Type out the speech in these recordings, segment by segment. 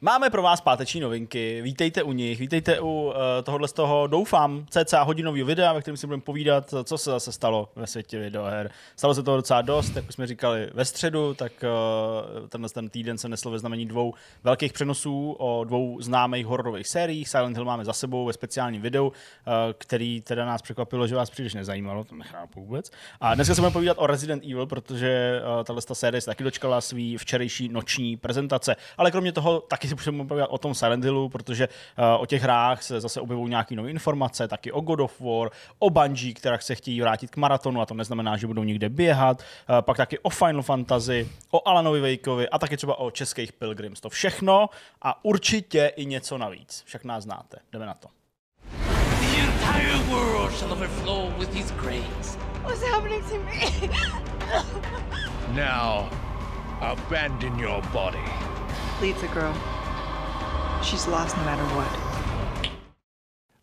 Máme pro vás páteční novinky, vítejte u nich, vítejte u uh, tohohle z toho, doufám, cca hodinový videa, ve kterém si budeme povídat, co se zase stalo ve světě videoher. Stalo se toho docela dost, jak už jsme říkali ve středu, tak uh, tenhle ten týden se nesl ve znamení dvou velkých přenosů o dvou známých hororových sériích. Silent Hill máme za sebou ve speciálním videu, uh, který teda nás překvapilo, že vás příliš nezajímalo, to nechápu vůbec. A dneska se budeme povídat o Resident Evil, protože uh, tahle série se taky dočkala svý včerejší noční prezentace, ale kromě toho taky taky si můžeme bavit o tom Sarendilu, protože uh, o těch hrách se zase objevují nějaké nové informace, taky o God of War, o Bungie, která se chtějí vrátit k maratonu a to neznamená, že budou někde běhat, uh, pak taky o Final Fantasy, o Alanovi Vejkovi a taky třeba o českých Pilgrims. To všechno a určitě i něco navíc. Však nás znáte. Jdeme na to. now, abandon your body. Leave the girl. She's lost no matter what.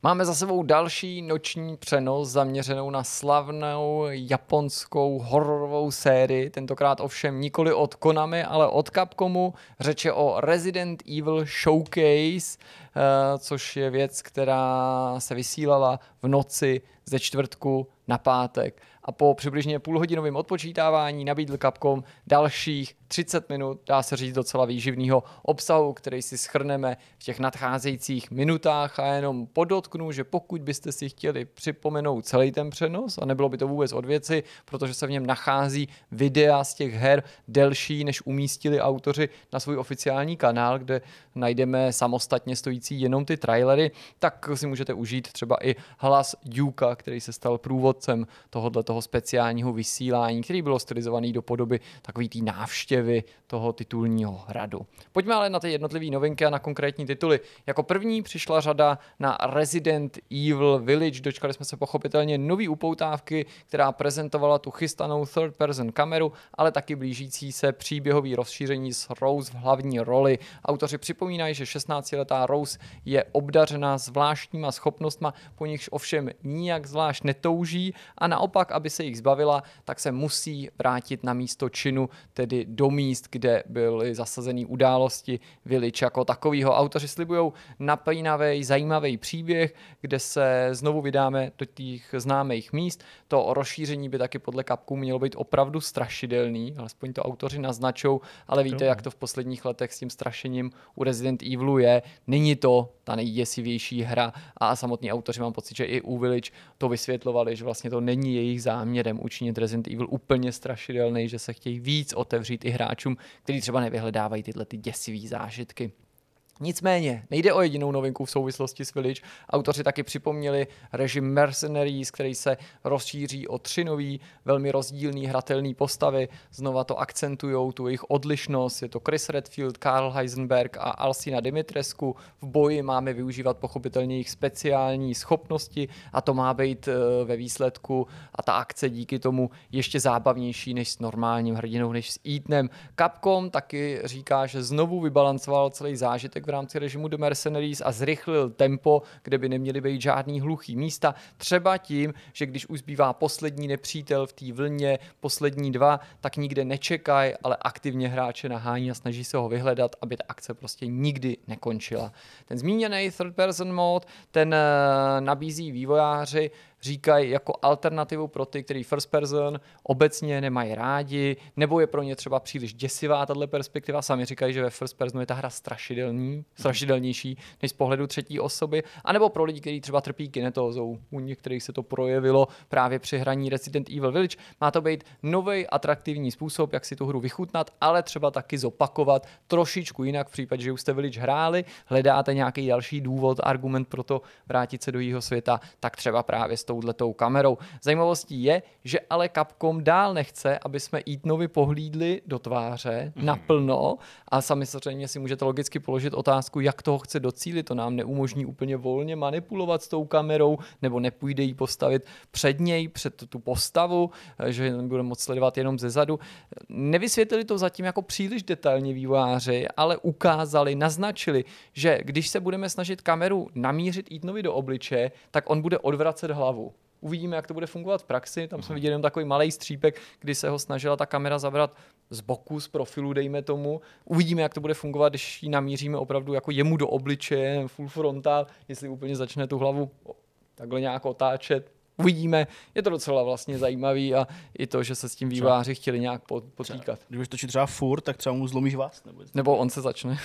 Máme za sebou další noční přenos zaměřenou na slavnou japonskou hororovou sérii, tentokrát ovšem nikoli od Konami, ale od Capcomu. Řeče o Resident Evil Showcase, eh, což je věc, která se vysílala v noci ze čtvrtku na pátek. A po přibližně půlhodinovém odpočítávání nabídl Capcom dalších 30 minut, dá se říct, docela výživného obsahu, který si schrneme v těch nadcházejících minutách a jenom podotknu, že pokud byste si chtěli připomenout celý ten přenos, a nebylo by to vůbec od věci, protože se v něm nachází videa z těch her delší, než umístili autoři na svůj oficiální kanál, kde najdeme samostatně stojící jenom ty trailery, tak si můžete užít třeba i hlas Duka, který se stal průvodcem tohoto speciálního vysílání, který bylo stylizovaný do podoby takový té návštěvy návštěvy toho titulního hradu. Pojďme ale na ty jednotlivé novinky a na konkrétní tituly. Jako první přišla řada na Resident Evil Village. Dočkali jsme se pochopitelně nový upoutávky, která prezentovala tu chystanou third person kameru, ale taky blížící se příběhový rozšíření s Rose v hlavní roli. Autoři připomínají, že 16-letá Rose je obdařena zvláštníma schopnostma, po nichž ovšem nijak zvlášť netouží a naopak, aby se jich zbavila, tak se musí vrátit na místo činu, tedy do do míst, kde byly zasazeny události Vilič jako takovýho. Autoři slibují napínavý, zajímavý příběh, kde se znovu vydáme do těch známých míst. To rozšíření by taky podle kapků mělo být opravdu strašidelný, alespoň to autoři naznačou, ale víte, jak to v posledních letech s tím strašením u Resident Evilu je. Není to ta nejděsivější hra a samotní autoři mám pocit, že i u Village to vysvětlovali, že vlastně to není jejich záměrem učinit Resident Evil úplně strašidelný, že se chtějí víc otevřít i hráčům, kteří třeba nevyhledávají tyhle ty děsivé zážitky. Nicméně, nejde o jedinou novinku v souvislosti s Village. Autoři taky připomněli režim Mercenaries, který se rozšíří o tři nový, velmi rozdílný hratelný postavy. Znova to akcentují, tu jejich odlišnost. Je to Chris Redfield, Karl Heisenberg a Alcina Dimitrescu. V boji máme využívat pochopitelně jejich speciální schopnosti a to má být eh, ve výsledku a ta akce díky tomu ještě zábavnější než s normálním hrdinou, než s Eatnem. Capcom taky říká, že znovu vybalancoval celý zážitek v rámci režimu The Mercenaries a zrychlil tempo, kde by neměly být žádný hluchý místa. Třeba tím, že když už zbývá poslední nepřítel v té vlně, poslední dva, tak nikde nečekají, ale aktivně hráče nahání a snaží se ho vyhledat, aby ta akce prostě nikdy nekončila. Ten zmíněný third person mode, ten eh, nabízí vývojáři říkají jako alternativu pro ty, který first person obecně nemají rádi, nebo je pro ně třeba příliš děsivá tahle perspektiva. Sami říkají, že ve first personu je ta hra strašidelný, strašidelnější než z pohledu třetí osoby, anebo pro lidi, kteří třeba trpí kinetózou. U některých se to projevilo právě při hraní Resident Evil Village. Má to být nový atraktivní způsob, jak si tu hru vychutnat, ale třeba taky zopakovat trošičku jinak v případě, že už jste Village hráli, hledáte nějaký další důvod, argument pro to vrátit se do jeho světa, tak třeba právě s tou touhletou kamerou. Zajímavostí je, že ale Capcom dál nechce, aby jsme Eatonovi pohlídli do tváře mm-hmm. naplno a sami samozřejmě si můžete logicky položit otázku, jak toho chce docílit. To nám neumožní úplně volně manipulovat s tou kamerou nebo nepůjde jí postavit před něj, před tu postavu, že bude moc sledovat jenom ze zadu. Nevysvětlili to zatím jako příliš detailně vývojáři, ale ukázali, naznačili, že když se budeme snažit kameru namířit Eatonovi do obliče, tak on bude odvracet hlavu. Uvidíme, jak to bude fungovat v praxi. Tam jsme mhm. viděli jenom takový malý střípek, kdy se ho snažila ta kamera zabrat z boku, z profilu, dejme tomu. Uvidíme, jak to bude fungovat, když ji namíříme opravdu jako jemu do obličeje, full frontal, jestli úplně začne tu hlavu takhle nějak otáčet, uvidíme. Je to docela vlastně zajímavý a i to, že se s tím výváři chtěli nějak potýkat. Když budeš točit třeba fur, tak třeba mu zlomíš vás? Nebo, nebo on se začne,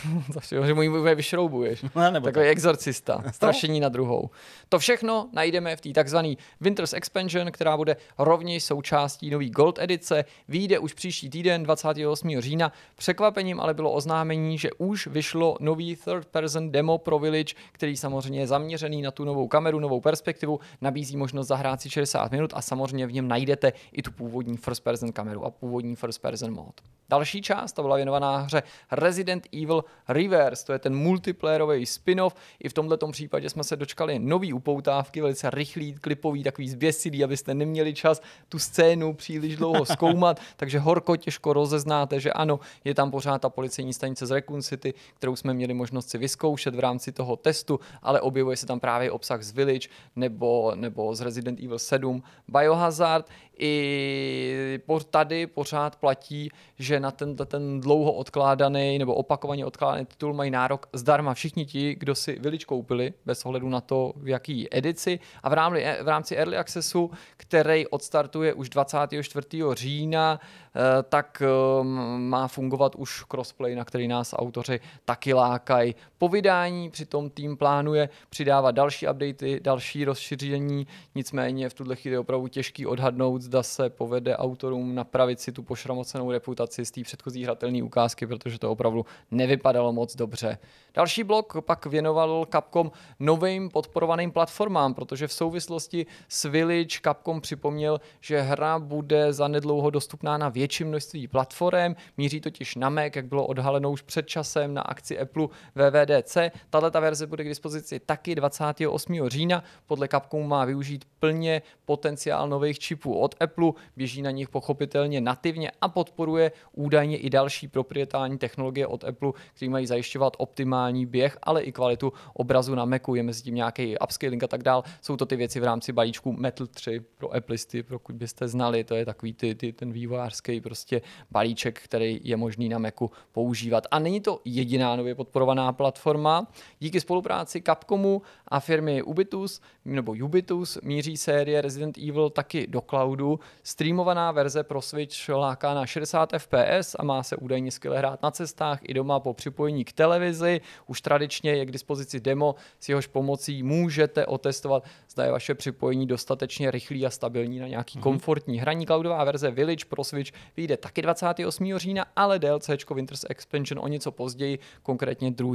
že mu ji vyšroubuješ. No, nebo Takový tak. exorcista, no. strašení na druhou. To všechno najdeme v té takzvané Winter's Expansion, která bude rovněž součástí nový Gold edice. Výjde už příští týden 28. října. Překvapením ale bylo oznámení, že už vyšlo nový third person demo pro Village, který samozřejmě je zaměřený na tu novou kameru, novou perspektivu, nabízí možnost zahrát zahrát si 60 minut a samozřejmě v něm najdete i tu původní first person kameru a původní first person mod. Další část to byla věnovaná hře Resident Evil Reverse, to je ten multiplayerový spin-off. I v tomto případě jsme se dočkali nový upoutávky, velice rychlý, klipový, takový zběsilý, abyste neměli čas tu scénu příliš dlouho zkoumat, takže horko těžko rozeznáte, že ano, je tam pořád ta policejní stanice z Recon City, kterou jsme měli možnost si vyzkoušet v rámci toho testu, ale objevuje se tam právě obsah z Village nebo, nebo z Resident Resident Evil 7, Biohazard. I tady pořád platí, že na ten, ten dlouho odkládaný nebo opakovaně odkládaný titul mají nárok zdarma všichni ti, kdo si Village koupili, bez ohledu na to, v jaký edici. A v rámci, v rámci Early Accessu, který odstartuje už 24. října, Eh, tak ehm, má fungovat už crossplay, na který nás autoři taky lákají. Po vydání přitom tým plánuje přidávat další updaty, další rozšíření, nicméně v tuhle chvíli je opravdu těžký odhadnout, zda se povede autorům napravit si tu pošramocenou reputaci z té předchozí hratelné ukázky, protože to opravdu nevypadalo moc dobře. Další blok pak věnoval Capcom novým podporovaným platformám, protože v souvislosti s Village Capcom připomněl, že hra bude zanedlouho dostupná na větší množství platform, míří totiž na Mac, jak bylo odhaleno už před časem na akci Apple VVDC. Tato ta verze bude k dispozici taky 28. října. Podle Capcomu má využít plně potenciál nových čipů od Apple, běží na nich pochopitelně nativně a podporuje údajně i další proprietární technologie od Apple, které mají zajišťovat optimální běh, ale i kvalitu obrazu na Macu. Je mezi tím nějaký upscaling a tak dál. Jsou to ty věci v rámci balíčku Metal 3 pro Applisty, pokud byste znali, to je takový ty, ty ten vývojářský obrovský prostě balíček, který je možný na Macu používat. A není to jediná nově podporovaná platforma. Díky spolupráci Capcomu a firmy Ubitus nebo Ubitus míří série Resident Evil taky do cloudu. Streamovaná verze pro Switch láká na 60 FPS a má se údajně skvěle hrát na cestách i doma po připojení k televizi. Už tradičně je k dispozici demo, s jehož pomocí můžete otestovat zda je vaše připojení dostatečně rychlý a stabilní na nějaký mm-hmm. komfortní hraní. Cloudová verze Village pro Switch vyjde taky 28. října, ale DLC Winter's Expansion o něco později, konkrétně 2.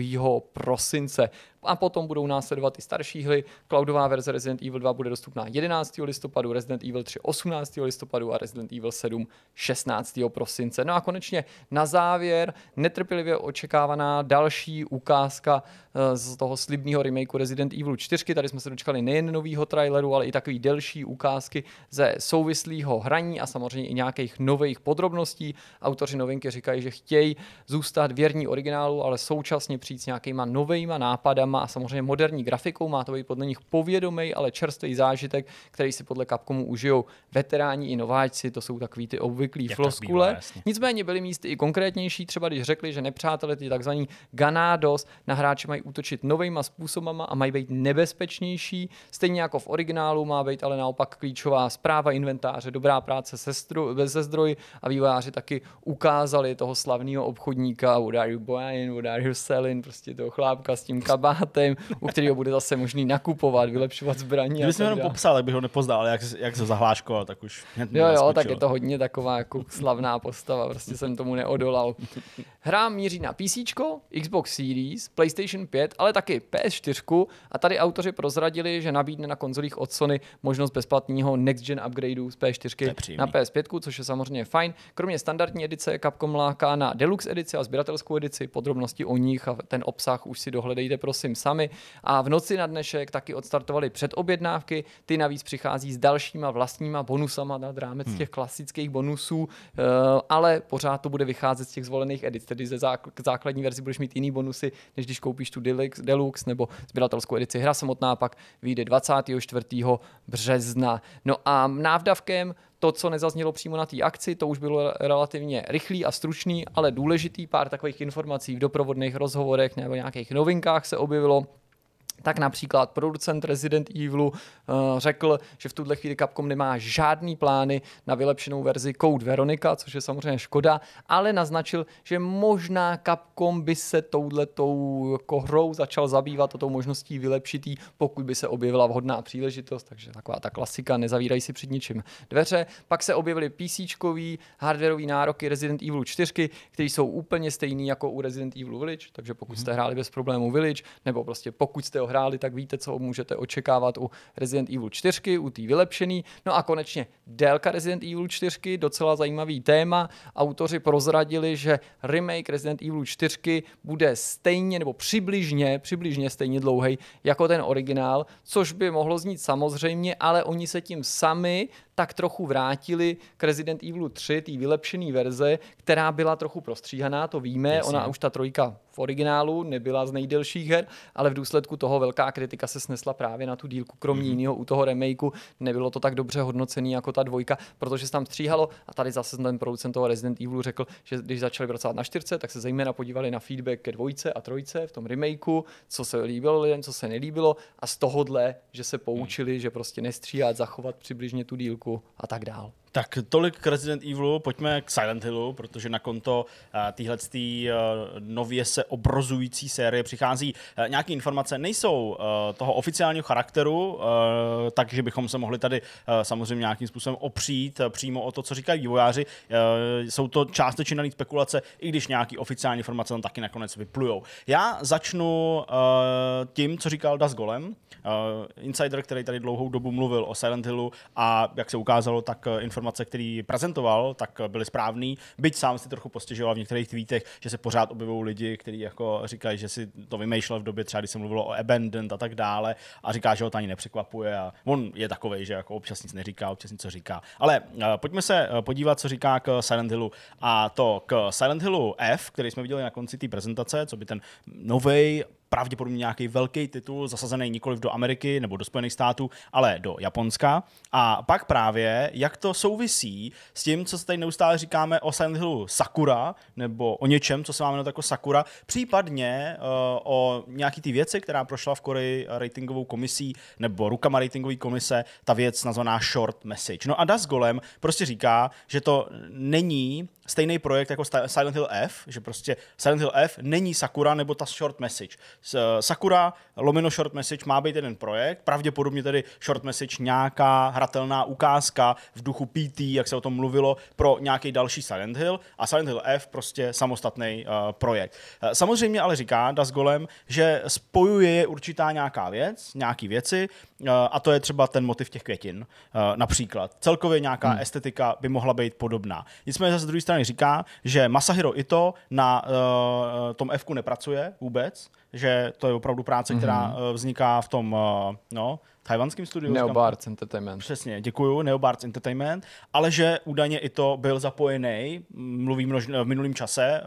prosince. A potom budou následovat i starší hry. Cloudová verze Resident Evil 2 bude dostupná 11. listopadu, Resident Evil 3 18. listopadu a Resident Evil 7 16. prosince. No a konečně na závěr netrpělivě očekávaná další ukázka eh, z toho slibného remakeu Resident Evil 4. Tady jsme se dočkali nejen nový krátkého traileru, ale i takový delší ukázky ze souvislého hraní a samozřejmě i nějakých nových podrobností. Autoři novinky říkají, že chtějí zůstat věrní originálu, ale současně přijít s nějakýma novejma nápadama a samozřejmě moderní grafikou. Má to být podle nich povědomý, ale čerstvý zážitek, který si podle Capcomu užijou veteráni i nováčci. To jsou takový ty obvyklý floskule. Nicméně byly místy i konkrétnější, třeba když řekli, že nepřátelé ty takzvaný Ganados na hráče mají útočit novejma způsobama a mají být nebezpečnější. Stejně Stejně jako v originálu má být ale naopak klíčová zpráva inventáře, dobrá práce se, stru, se zdroj a vývojáři taky ukázali toho slavného obchodníka What are you buying, what are you selling, prostě toho chlápka s tím kabátem, u kterého bude zase možný nakupovat, vylepšovat zbraně. Kdyby jenom popsal, tak bych ho nepoznal, jak, jak se zahláškoval, tak už mě Jo, jo, tak je to hodně taková jako slavná postava, prostě jsem tomu neodolal. Hra míří na PC, Xbox Series, PlayStation 5, ale taky PS4 a tady autoři prozradili, že nabídne vlastně na konzolích od Sony možnost bezplatného next-gen upgradeu z P4 na PS5, což je samozřejmě fajn. Kromě standardní edice Capcom láká na deluxe edici a sběratelskou edici, podrobnosti o nich a ten obsah už si dohledejte prosím sami. A v noci na dnešek taky odstartovali předobjednávky, ty navíc přichází s dalšíma vlastníma bonusama nad rámec hmm. těch klasických bonusů, eh, ale pořád to bude vycházet z těch zvolených edic, tedy ze základní verzi budeš mít jiný bonusy, než když koupíš tu deluxe, deluxe nebo sběratelskou edici. Hra samotná pak vyjde 20 24. března. No a návdavkem to, co nezaznělo přímo na té akci, to už bylo relativně rychlý a stručný, ale důležitý. Pár takových informací v doprovodných rozhovorech nebo nějakých novinkách se objevilo tak například producent Resident Evilu uh, řekl, že v tuhle chvíli Capcom nemá žádný plány na vylepšenou verzi Code Veronica, což je samozřejmě škoda, ale naznačil, že možná Capcom by se touhletou jako hrou začal zabývat a tou možností vylepšitý, pokud by se objevila vhodná příležitost, takže taková ta klasika, nezavírají si před ničím dveře. Pak se objevily PC hardwareové nároky Resident Evil 4, které jsou úplně stejný jako u Resident Evil Village, takže pokud mhm. jste hráli bez problému Village, nebo prostě pokud jste dohráli, tak víte, co můžete očekávat u Resident Evil 4, u té vylepšený. No a konečně délka Resident Evil 4, docela zajímavý téma. Autoři prozradili, že remake Resident Evil 4 bude stejně nebo přibližně, přibližně stejně dlouhý jako ten originál, což by mohlo znít samozřejmě, ale oni se tím sami tak trochu vrátili k Resident Evil 3, té vylepšené verze, která byla trochu prostříhaná, to víme, Jasně. ona už ta trojka v originálu nebyla z nejdelších her, ale v důsledku toho velká kritika se snesla právě na tu dílku, kromě mm-hmm. jiného u toho remakeu nebylo to tak dobře hodnocený jako ta dvojka, protože se tam stříhalo a tady zase ten producent toho Resident Evilu řekl, že když začali pracovat na čtyřce, tak se zejména podívali na feedback ke dvojce a trojce v tom remakeu, co se líbilo lidem, co se nelíbilo a z tohohle, že se poučili, mm. že prostě nestříhat, zachovat přibližně tu dílku a tak dál. Tak tolik k Resident Evilu, pojďme k Silent Hillu, protože na konto eh, téhle eh, nově se obrozující série přichází eh, nějaké informace, nejsou toho oficiálního charakteru, takže bychom se mohli tady samozřejmě nějakým způsobem opřít přímo o to, co říkají vývojáři. Jsou to částečně navíc spekulace, i když nějaké oficiální informace tam taky nakonec vyplujou. Já začnu tím, co říkal Das Golem, insider, který tady dlouhou dobu mluvil o Silent Hillu a jak se ukázalo, tak informace informace, které prezentoval, tak byly správný. Byť sám si trochu postěžoval v některých tweetech, že se pořád objevují lidi, kteří jako říkají, že si to vymýšlel v době třeba, když se mluvilo o Abandoned a tak dále a říká, že ho to ani nepřekvapuje a on je takový, že jako občas nic neříká, občas něco říká. Ale uh, pojďme se eh, podívat, co říká k Silent Hillu a to k Silent Hillu F, který jsme viděli na konci té prezentace, co by ten nový pravděpodobně nějaký velký titul, zasazený nikoliv do Ameriky nebo do Spojených států, ale do Japonska. A pak právě, jak to souvisí s tím, co se tady neustále říkáme o Silent Hillu Sakura, nebo o něčem, co se máme na jako Sakura, případně uh, o nějaký ty věci, která prošla v Koreji ratingovou komisí, nebo rukama ratingové komise, ta věc nazvaná Short Message. No a Das Golem prostě říká, že to není stejný projekt jako Silent Hill F, že prostě Silent Hill F není Sakura nebo ta short message. Eh, Sakura lomeno short message má být jeden projekt, pravděpodobně tedy short message nějaká hratelná ukázka v duchu PT, jak se o tom mluvilo, pro nějaký další Silent Hill a Silent Hill F prostě samostatný uh, projekt. Eh, samozřejmě ale říká Das Golem, že spojuje je určitá nějaká věc, nějaký věci uh, a to je třeba ten motiv těch květin uh, například. Celkově nějaká hmm. estetika by mohla být podobná. Nicméně zase druhý Einstein říká, že Masahiro Ito na uh, tom F nepracuje vůbec, že to je opravdu práce, mm-hmm. která uh, vzniká v tom uh, no, tajvanském studiu. Neobards Entertainment. Přesně, děkuju, Neobards Entertainment, ale že údajně i to byl zapojený, mluvím množ- v minulém čase,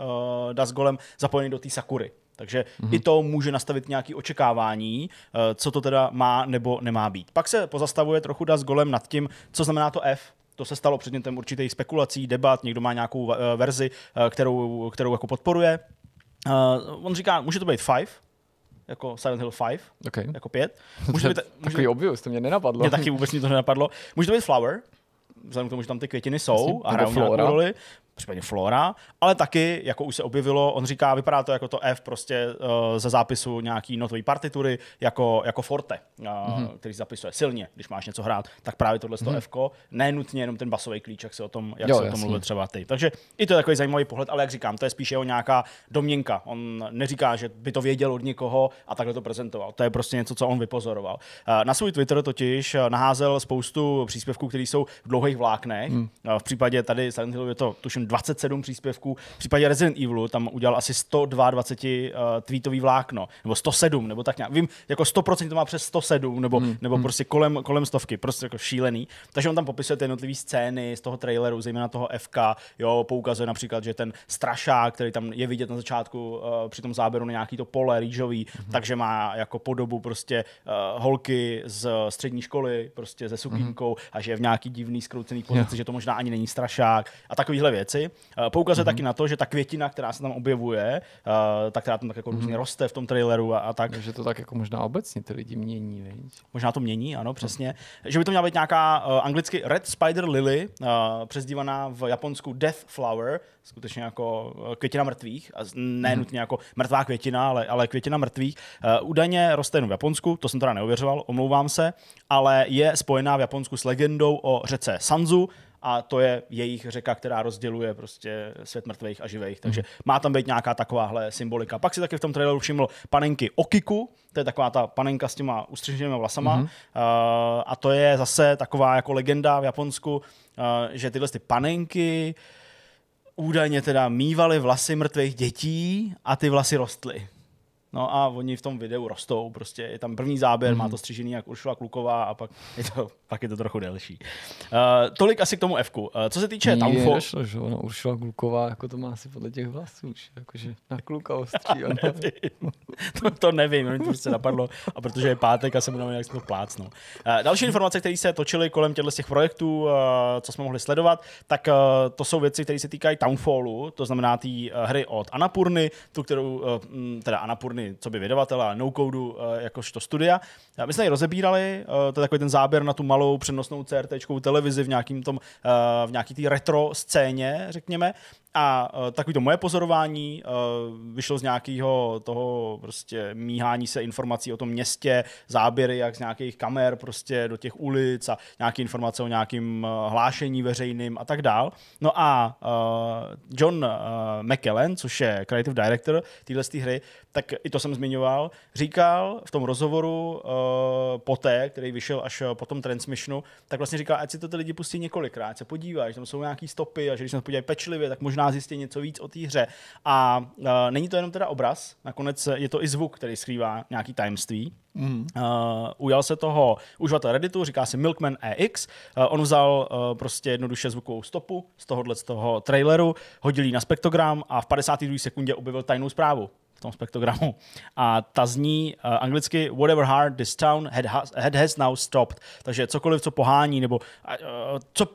uh, Golem, zapojený do té Sakury. Takže mm-hmm. i to může nastavit nějaké očekávání, co to teda má nebo nemá být. Pak se pozastavuje trochu Das Golem nad tím, co znamená to F, to se stalo předmětem určitých spekulací, debat, někdo má nějakou eh, verzi, eh, kterou, kterou jako podporuje. Eh, on říká, může to být Five, jako Silent Hill 5, okay. jako 5. Může to být, může, Takový obvious, to mě nenapadlo. Mě taky vůbec mě to nenapadlo. Může to být Flower, vzhledem k tomu, že tam ty květiny jsou Jasně, a hrajou nějakou roli případně Flora, ale taky, jako už se objevilo, on říká, vypadá to jako to F prostě uh, ze zápisu nějaký notové partitury, jako, jako forte, uh, mm-hmm. který zapisuje silně, když máš něco hrát, tak právě tohle mm-hmm. F, ne nutně jenom ten basový klíč, jak se o tom, jak jo, se o tom mluvil třeba ty. Takže i to je takový zajímavý pohled, ale jak říkám, to je spíš jeho nějaká domněnka. On neříká, že by to věděl od někoho a takhle to prezentoval. To je prostě něco, co on vypozoroval. Uh, na svůj Twitter totiž naházel spoustu příspěvků, které jsou v dlouhých vláknech. Mm. Uh, v případě tady Silent Hill je to tuším 27 příspěvků. V případě Resident Evilu tam udělal asi 122 uh, eh, tweetový vlákno, nebo 107, nebo tak nějak. Vím, jako 100% to má přes 107, nebo, hmm. nebo hmm. prostě kolem, kolem stovky, prostě jako šílený. Takže on tam popisuje ty jednotlivé scény z toho traileru, zejména toho FK, jo, poukazuje například, že ten strašák, který tam je vidět na začátku uh, při tom záběru na nějaký to pole rýžový, hmm. takže má jako podobu prostě uh, holky z střední školy, prostě se sukínkou hmm. a že je v nějaký divný skroucený pozici, yeah. že to možná ani není strašák a takovéhle věci věci. Eh, Poukazuje mm-hmm. taky na to, že ta květina, která se tam objevuje, eh, tak která tam tak jako mm-hmm. roste v tom traileru a, a tak. Že to tak jako možná obecně ty lidi mění, víc. Možná to mění, ano, no. přesně. Mm. Že by to měla být nějaká uh, anglicky Red Spider Lily, uh, přezdívaná v Japonsku Death Flower, skutečně jako květina mrtvých, a ne mm. nutně jako mrtvá květina, ale, ale květina mrtvých. Uh, údajně roste jen v Japonsku, to jsem teda neuvěřoval, omlouvám se, ale je spojená v Japonsku s legendou o řece Sanzu, a to je jejich řeka, která rozděluje prostě svět mrtvých a živých. Takže mm. má tam být nějaká takováhle symbolika. Pak si taky v tom traileru všiml panenky Okiku, to je taková ta panenka s těma ustřiženými vlasama Mm. uh, a to je zase taková jako legenda v Japonsku, uh, že tyhle ty panenky údajně teda mývaly vlasy mrtvých dětí a ty vlasy rostly. No a oni v tom videu rostou, prostě je tam první záběr, mm. má mhm. to střížený jak Uršula Kluková a pak je to, pak je to trochu delší. Uh, tolik asi k tomu Fku. Uh, co se týče Townfo... Nešlo, že ona Uršula Kluková, jako to má asi podle těch vlasů, že? jakože na kluka ostří. Já, nevím. to, to nevím, mi to prostě napadlo a protože je pátek a se budeme nějak to plácnu. Uh, eh, další informace, které se točily kolem těchto těch projektů, uh, co jsme mohli sledovat, tak uh, to jsou věci, které se týkají Townfallu, to znamená té uh, hry od Anapurny, tu, kterou, uh, teda Anapurny co by vydavatele a no-codu eh, jakožto studia. My jsme ji rozebírali, eh, to je takový ten záběr na tu malou přenosnou CRT televizi v, nějakým tom, eh, v nějaký té retro scéně, řekněme. A takový to moje pozorování vyšlo z nějakého toho prostě míhání se informací o tom městě, záběry jak z nějakých kamer prostě do těch ulic a nějaké informace o nějakým hlášení veřejným a tak dál. No a John McKellen, což je creative director téhle hry, tak i to jsem zmiňoval, říkal v tom rozhovoru uh, poté, který vyšel až eh, po tom transmissionu, tak vlastně říkal, ať si to ty lidi pustí několikrát, se podívají, že tam jsou nějaký stopy a že když se podívají pečlivě, tak možná zjistí něco víc o té hře. A uh, není to jenom teda obraz, nakonec je to i zvuk, který skrývá nějaký tajemství. Mm. Uh, ujal se toho uživatel Redditu, říká si Milkman EX. Uh, on vzal uh, prostě jednoduše zvukovou stopu z tohohle z toho traileru, hodil ji na spektogram a v 52. sekundě objevil tajnou zprávu v tom spektrogramu. A ta zní uh, anglicky Whatever hard this town had has, had has now stopped. Takže cokoliv, co pohání, nebo uh, co,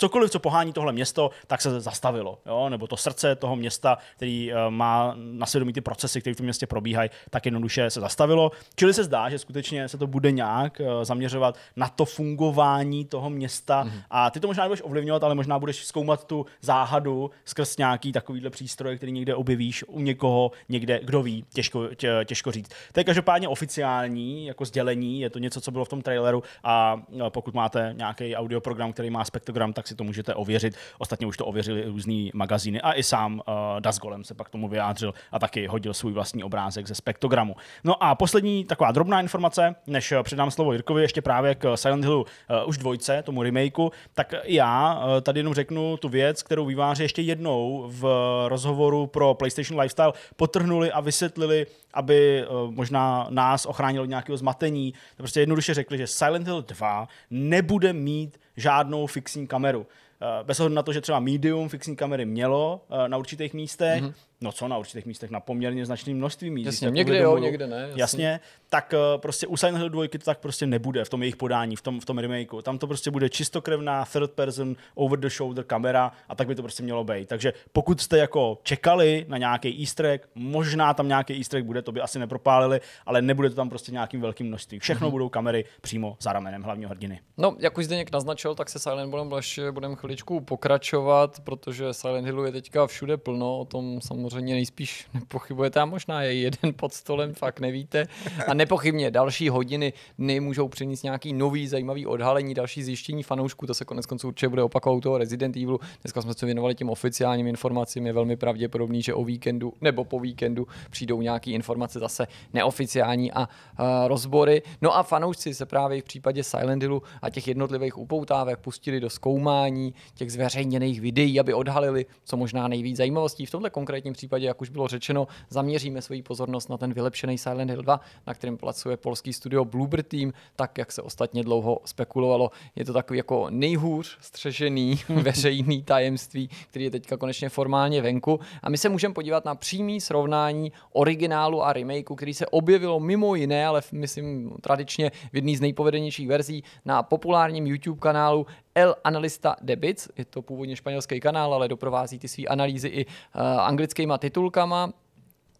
cokoliv, co pohání tohle město, tak se zastavilo. Jo? Nebo to srdce toho města, který eh, má na svědomí ty procesy, které v tom městě probíhají, tak jednoduše se zastavilo. Čili se zdá, že skutečně se to bude nějak eh, zaměřovat na to fungování toho města mm-hmm. a ty to možná nebudeš ovlivňovat, ale možná budeš zkoumat tu záhadu skrz nějaký takovýhle přístroj, který někde objevíš u někoho, někde, kdo ví, těžko, tě, těžko říct. To je každopádně oficiální jako sdělení, je to něco, co bylo v tom traileru a eh, pokud máte nějaký audioprogram, který má spektrogram, tak si to můžete ověřit. Ostatně už to ověřili různý magazíny a i sám uh, Golem se pak tomu vyjádřil a taky hodil svůj vlastní obrázek ze spektrogramu. No a poslední taková drobná informace, než eh, předám slovo Jirkovi ještě právě k Silent Hillu uh, už dvojce, tomu remakeu, tak já uh, tady jenom řeknu tu věc, kterou výváři ještě jednou v rozhovoru pro PlayStation Lifestyle potrhnuli a vysvětlili, aby uh, možná nás ochránilo nějakého zmatení. To prostě jednoduše řekli, že Silent Hill 2 nebude mít žádnou fixní kameru. Eh, bez ohledu na to, že třeba medium fixní kamery mělo eh, na určitých místech, mm-hmm. No co na určitých místech, na poměrně značným množství míst. Jasně, někde jo, někde ne. Jasně. jasně tak uh, prostě u Silent Hill 2 to tak prostě nebude v tom jejich podání, v tom, v tom remakeu. Tam to prostě bude čistokrevná third person, over the shoulder kamera a tak by to prostě mělo být. Takže pokud jste jako čekali na nějaký easter egg, možná tam nějaký easter egg bude, to by asi nepropálili, ale nebude to tam prostě nějakým velkým množství. Všechno mm-hmm. budou kamery přímo za ramenem hlavního hrdiny. No, jak už někdo naznačil, tak se Silent Hillem budeme chviličku pokračovat, protože Silent Hillu je teďka všude plno, o tom samozřejmě samozřejmě nejspíš nepochybuje tam možná je jeden pod stolem, fakt nevíte. A nepochybně další hodiny dny můžou přinést nějaký nový zajímavý odhalení, další zjištění fanoušků, to se konec konců určitě bude opakovat u toho Resident Evilu. Dneska jsme se věnovali těm oficiálním informacím, je velmi pravděpodobný, že o víkendu nebo po víkendu přijdou nějaké informace zase neoficiální a uh, rozbory. No a fanoušci se právě v případě Silent Hillu a těch jednotlivých upoutávek pustili do zkoumání těch zveřejněných videí, aby odhalili co možná nejvíc zajímavostí. V tomto konkrétním případě, jak už bylo řečeno, zaměříme svoji pozornost na ten vylepšený Silent Hill 2, na kterém pracuje polský studio Bluebird Team, tak jak se ostatně dlouho spekulovalo. Je to takový jako nejhůř střežený veřejný tajemství, který je teďka konečně formálně venku. A my se můžeme podívat na přímý srovnání originálu a remakeu, který se objevilo mimo jiné, ale myslím tradičně v jedné z nejpovedenějších verzí na populárním YouTube kanálu El Analista Debits, je to původně španělský kanál, ale doprovází ty své analýzy i uh, anglickýma titulkama,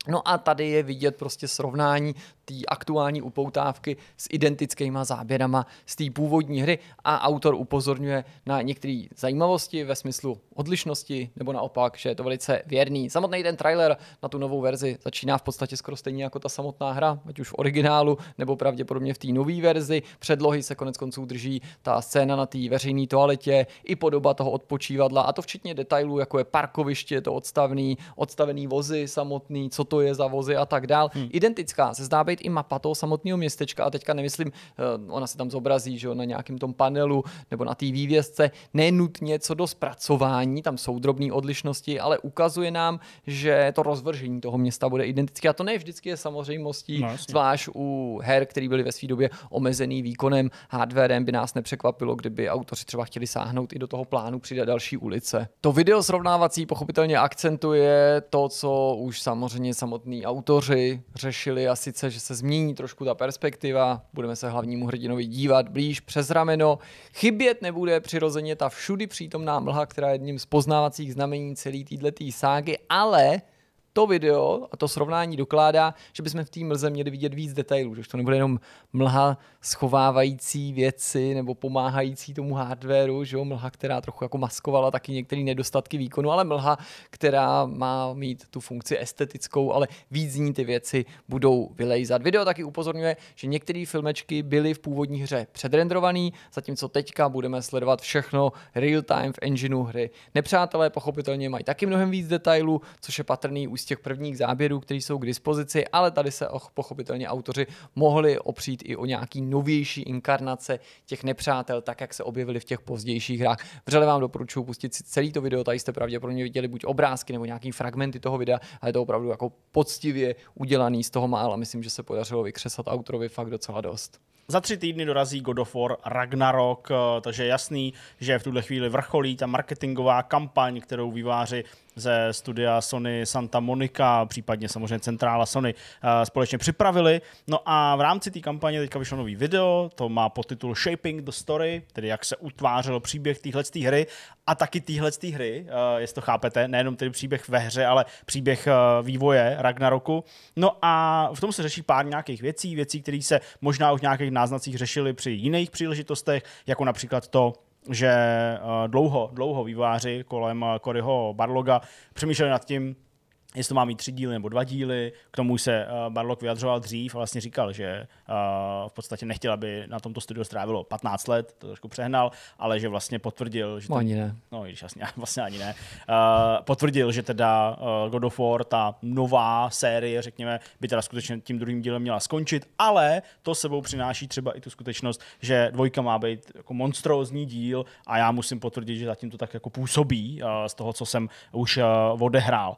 No a tady je vidět prostě srovnání té aktuální upoutávky s identickýma záběrama z té původní hry a autor upozorňuje na některé zajímavosti ve smyslu odlišnosti nebo naopak, že je to velice věrný. Samotný ten trailer na tu novou verzi začíná v podstatě skoro stejně jako ta samotná hra, ať už v originálu nebo pravděpodobně v té nové verzi. Předlohy se konec konců drží ta scéna na té veřejné toaletě i podoba toho odpočívadla a to včetně detailů, jako je parkoviště, to odstavný, odstavený vozy samotný, co to je za vozy a tak dál. Hmm. Identická se zdá být i mapa toho samotného městečka a teďka nemyslím, eh, ona se tam zobrazí že jo, na nějakém tom panelu nebo na té vývězce, nenutně co do zpracování, tam jsou drobné odlišnosti, ale ukazuje nám, že to rozvržení toho města bude identické a to ne vždycky je samozřejmostí, no, zvlášť u her, které byly ve své době omezený výkonem, hardwarem by nás nepřekvapilo, kdyby autoři třeba chtěli sáhnout i do toho plánu přidat další ulice. To video srovnávací pochopitelně akcentuje to, co už samozřejmě samotní autoři řešili a sice, že se změní trošku ta perspektiva, budeme se hlavnímu hrdinovi dívat blíž přes rameno, chybět nebude přirozeně ta všudy přítomná mlha, která je jedním z poznávacích znamení celý týdletý ságy, ale to video a to srovnání dokládá, že bychom v té mlze měli vidět víc detailů, že to nebude jenom mlha schovávající věci nebo pomáhající tomu hardwareu, že jo, mlha, která trochu jako maskovala taky některé nedostatky výkonu, ale mlha, která má mít tu funkci estetickou, ale víc z ní ty věci budou vylejzat. Video taky upozorňuje, že některé filmečky byly v původní hře předrendrované, zatímco teďka budeme sledovat všechno real time v engineu hry. Nepřátelé pochopitelně mají taky mnohem víc detailů, což je patrný u z těch prvních záběrů, které jsou k dispozici, ale tady se oh, pochopitelně autoři mohli opřít i o nějaký novější inkarnace těch nepřátel, tak jak se objevili v těch pozdějších hrách. Vřele vám doporučuji pustit si celý to video, tady jste pravděpodobně viděli buď obrázky nebo nějaký fragmenty toho videa, ale je to opravdu jako poctivě udělaný z toho mála. Myslím, že se podařilo vykřesat autorovi fakt docela dost. Za tři týdny dorazí God of War Ragnarok, eh, takže je jasný, že v tuhle chvíli vrcholí ta marketingová kampaň, kterou výváři ze studia Sony Santa Monica, případně samozřejmě centrála Sony, eh, společně připravili. No a v rámci té kampaně teďka vyšlo nový video, to má podtitul Shaping the Story, tedy jak se utvářel příběh téhle hry a taky téhle hry, eh, jestli to chápete, nejenom tedy příběh ve hře, ale příběh eh, vývoje Ragnaroku. No a v tom se řeší pár nějakých věcí, věcí, které se možná už v nějakých náznacích řešily při jiných příležitostech, jako například to, že eh, dlouho, dlouho výváři kolem Koryho eh, Barloga přemýšleli nad tím, jestli to má mít tři díly nebo dva díly. K tomu se eh, Barlock vyjadřoval dřív a vlastně říkal, že eh, v podstatě nechtěl, aby na tomto studiu strávilo 15 let, to trošku přehnal, ale že vlastně potvrdil, že... No, ani ne. No, i když vlastně, vlastně ani ne. Eh, potvrdil, že teda God of War, ta nová série, řekněme, by teda skutečně tím druhým dílem měla skončit, ale to sebou přináší třeba i tu skutečnost, že dvojka má být jako monstrózní díl a já musím potvrdit, že zatím to tak jako působí z toho, co jsem už odehrál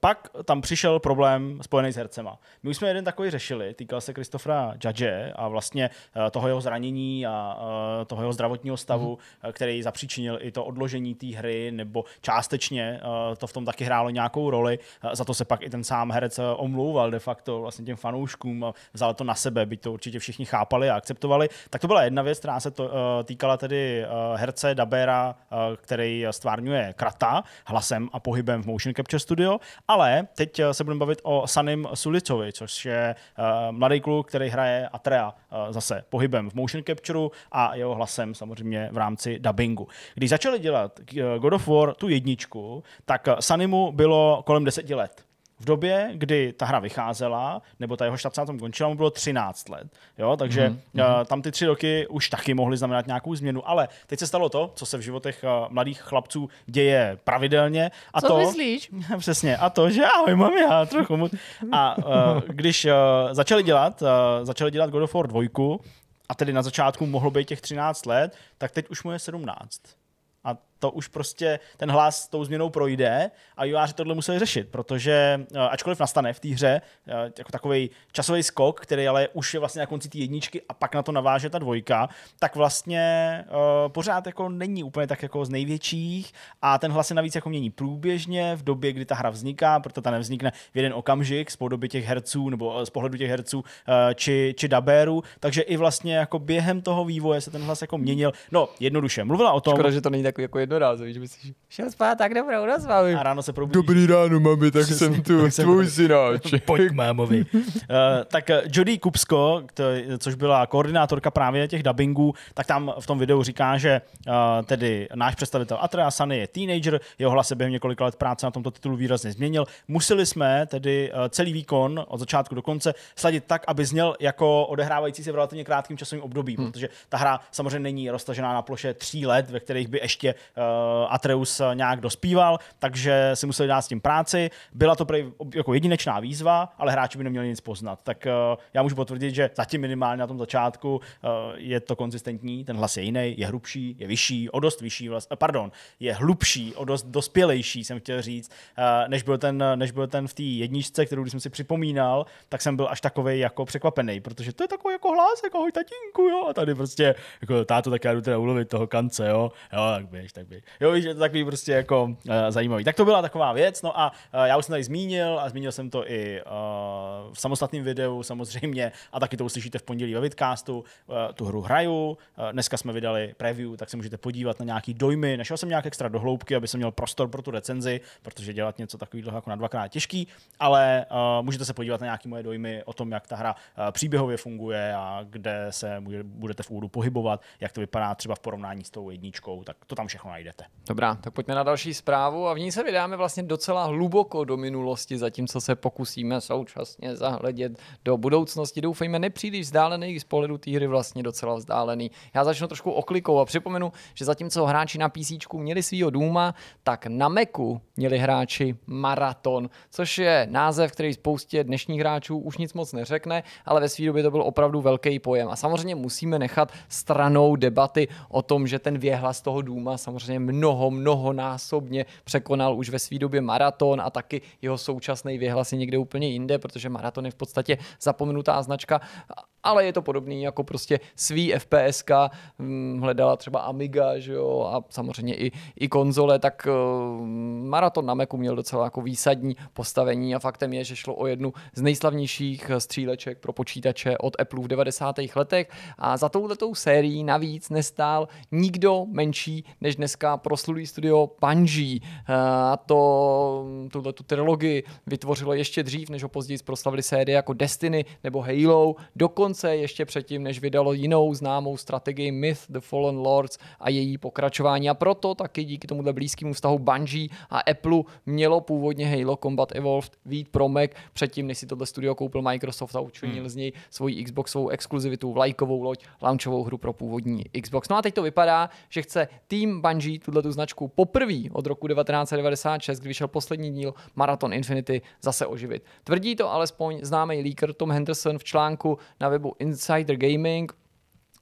pak tam přišel problém spojený s hercema. My už jsme jeden takový řešili, týkal se Kristofra Judge a vlastně eh, toho jeho zranění a eh, toho jeho zdravotního stavu, mm-hmm. který zapříčinil i to odložení té hry, nebo částečně to v tom taky hrálo nějakou roli. Za to se pak i ten sám herec omlouval de facto vlastně těm fanouškům, vzal to na sebe, by to určitě všichni chápali a akceptovali. Tak to byla jedna věc, která se to, týkala tedy herce Dabera, který stvárňuje Krata hlasem a pohybem v motion capture studio, ale teď eh, se budeme bavit o Sanim Sulicovi, což je uh, mladý kluk, který hraje Atrea uh, zase pohybem v motion capture a jeho hlasem samozřejmě v rámci dubbingu. Když začali dělat God of War tu jedničku, tak Sanimu bylo kolem deseti let v době, kdy ta hra vycházela, nebo ta jeho štace na tom končila, mu bylo 13 let. Jo? Takže mm-hmm. uh, tam ty tři roky už taky mohly znamenat nějakou změnu. Ale teď se stalo to, co se v životech uh, mladých chlapců děje pravidelně. A co to, myslíš? přesně. A to, že ahoj, mám já trochu A uh, když uh, začali dělat, uh, začali dělat God of War 2, a tedy na začátku mohlo být těch 13 let, tak teď už mu je 17. A to už prostě ten hlas tou změnou projde a UIáři tohle museli řešit, protože eh, ačkoliv nastane v té hře eh, jako takový časový skok, který ale už je vlastně na konci té jedničky a pak na to naváže ta dvojka, tak vlastně uh, pořád jako není úplně tak jako z největších a ten hlas se navíc jako mění průběžně v době, kdy ta hra vzniká, proto ta nevznikne v jeden okamžik z podoby těch herců nebo z pohledu těch herců uh, či, či dabéru, takže i vlastně jako během toho vývoje se ten hlas jako měnil. No, jednoduše, mluvila o tom. Škoda, že to není takový jako jednorázový, že myslíš, šel spát tak dobrou noc, A ráno se probudíš. Dobrý ráno, mami, tak Přesný, jsem tu, tak tvůj synáček. Pojď k mámovi. uh, tak eh, Jody Kupsko, což byla koordinátorka právě těch dubbingů, tak tam v tom videu říká, že uh, tedy náš představitel Atrea Sany je teenager, jeho hlas se během několika let práce na tomto titulu výrazně změnil. Museli jsme tedy uh, celý výkon od začátku do konce sladit tak, aby zněl jako odehrávající se v relativně krátkým časovým období, hmm. protože ta hra samozřejmě není roztažená na ploše tří let, ve kterých by ještě Eh, Atreus eh, nějak dospíval, takže si museli dát s tím práci. Byla to prej jako jedinečná výzva, ale hráči by neměli nic poznat. Tak eh, já můžu potvrdit, že zatím minimálně na tom začátku je to konzistentní, ten hlas je jiný, je hrubší, je vyšší, o dost vyšší, vlast, pardon, je hlubší, o dost dospělejší, jsem chtěl říct, než byl ten, než byl ten v té jedničce, kterou když jsem si připomínal, tak jsem byl až takový jako překvapený, protože to je takový jako hlas, jako hoj tatínku, jo, a tady prostě, jako táto, tak já jdu teda ulovit toho kance, jo, jo, tak běž, tak jakoby. Jo, víš, je to takový prostě jako uh, zajímavý. Tak to byla taková věc, no a uh, já už jsem tady zmínil a zmínil jsem to i uh, v samostatném videu samozřejmě a taky to uslyšíte v pondělí ve Vidcastu. Uh, tu hru hraju, uh, dneska jsme vydali preview, tak se můžete podívat na nějaký dojmy. Našel jsem nějak extra dohloubky, aby jsem měl prostor pro tu recenzi, protože dělat něco takového jako na dvakrát těžký, ale uh, můžete se podívat na nějaké moje dojmy o tom, jak ta hra uh, příběhově funguje a kde se může, budete v úru pohybovat, jak to vypadá třeba v porovnání s tou jedničkou, tak to tam všechno najdete najdete. Dobrá, tak pojďme na další zprávu a v ní se vydáme vlastně docela hluboko do minulosti, zatímco se pokusíme současně zahledět do budoucnosti. Doufejme, nepříliš vzdálený z pohledu té hry vlastně docela vzdálený. Já začnu trošku oklikou a připomenu, že zatímco hráči na PC měli svýho důma, tak na Macu měli hráči Maraton, což je název, který spoustě dnešních hráčů už nic moc neřekne, ale ve svý době to byl opravdu velký pojem. A samozřejmě musíme nechat stranou debaty o tom, že ten věhlas toho důma samozřejmě samozřejmě mnoho, mnoho násobně překonal už ve své době maraton a taky jeho současný vyhlas je někde úplně jinde, protože maraton je v podstatě zapomenutá značka ale je to podobný jako prostě svý FPSK, hm, hledala třeba Amiga, že jo, a samozřejmě i, i konzole, tak uh, Maraton na Macu měl docela jako výsadní postavení a faktem je, že šlo o jednu z nejslavnějších eh, stříleček pro počítače od Apple v 90. letech a za touhletou sérií navíc nestál nikdo menší než dneska proslulý studio Panji eh, a to hm, tuto trilogii vytvořilo ještě dřív, než ho později proslavili série jako Destiny nebo Halo, dokonce dokonce ještě předtím, než vydalo jinou známou strategii Myth the Fallen Lords a její pokračování. A proto taky díky tomuhle blízkému vztahu Bungie a Apple mělo původně Halo Combat Evolved vít pro Mac předtím, než si tohle studio koupil Microsoft a učinil hmm. z něj svoji Xboxovou exkluzivitu, vlajkovou loď, launchovou hru pro původní Xbox. No a teď to vypadá, že chce tým Bungie tuhle tu značku poprvé od roku 1996, kdy vyšel poslední díl Marathon Infinity, zase oživit. Tvrdí to alespoň známý leaker Tom Henderson v článku na web webu Insider Gaming,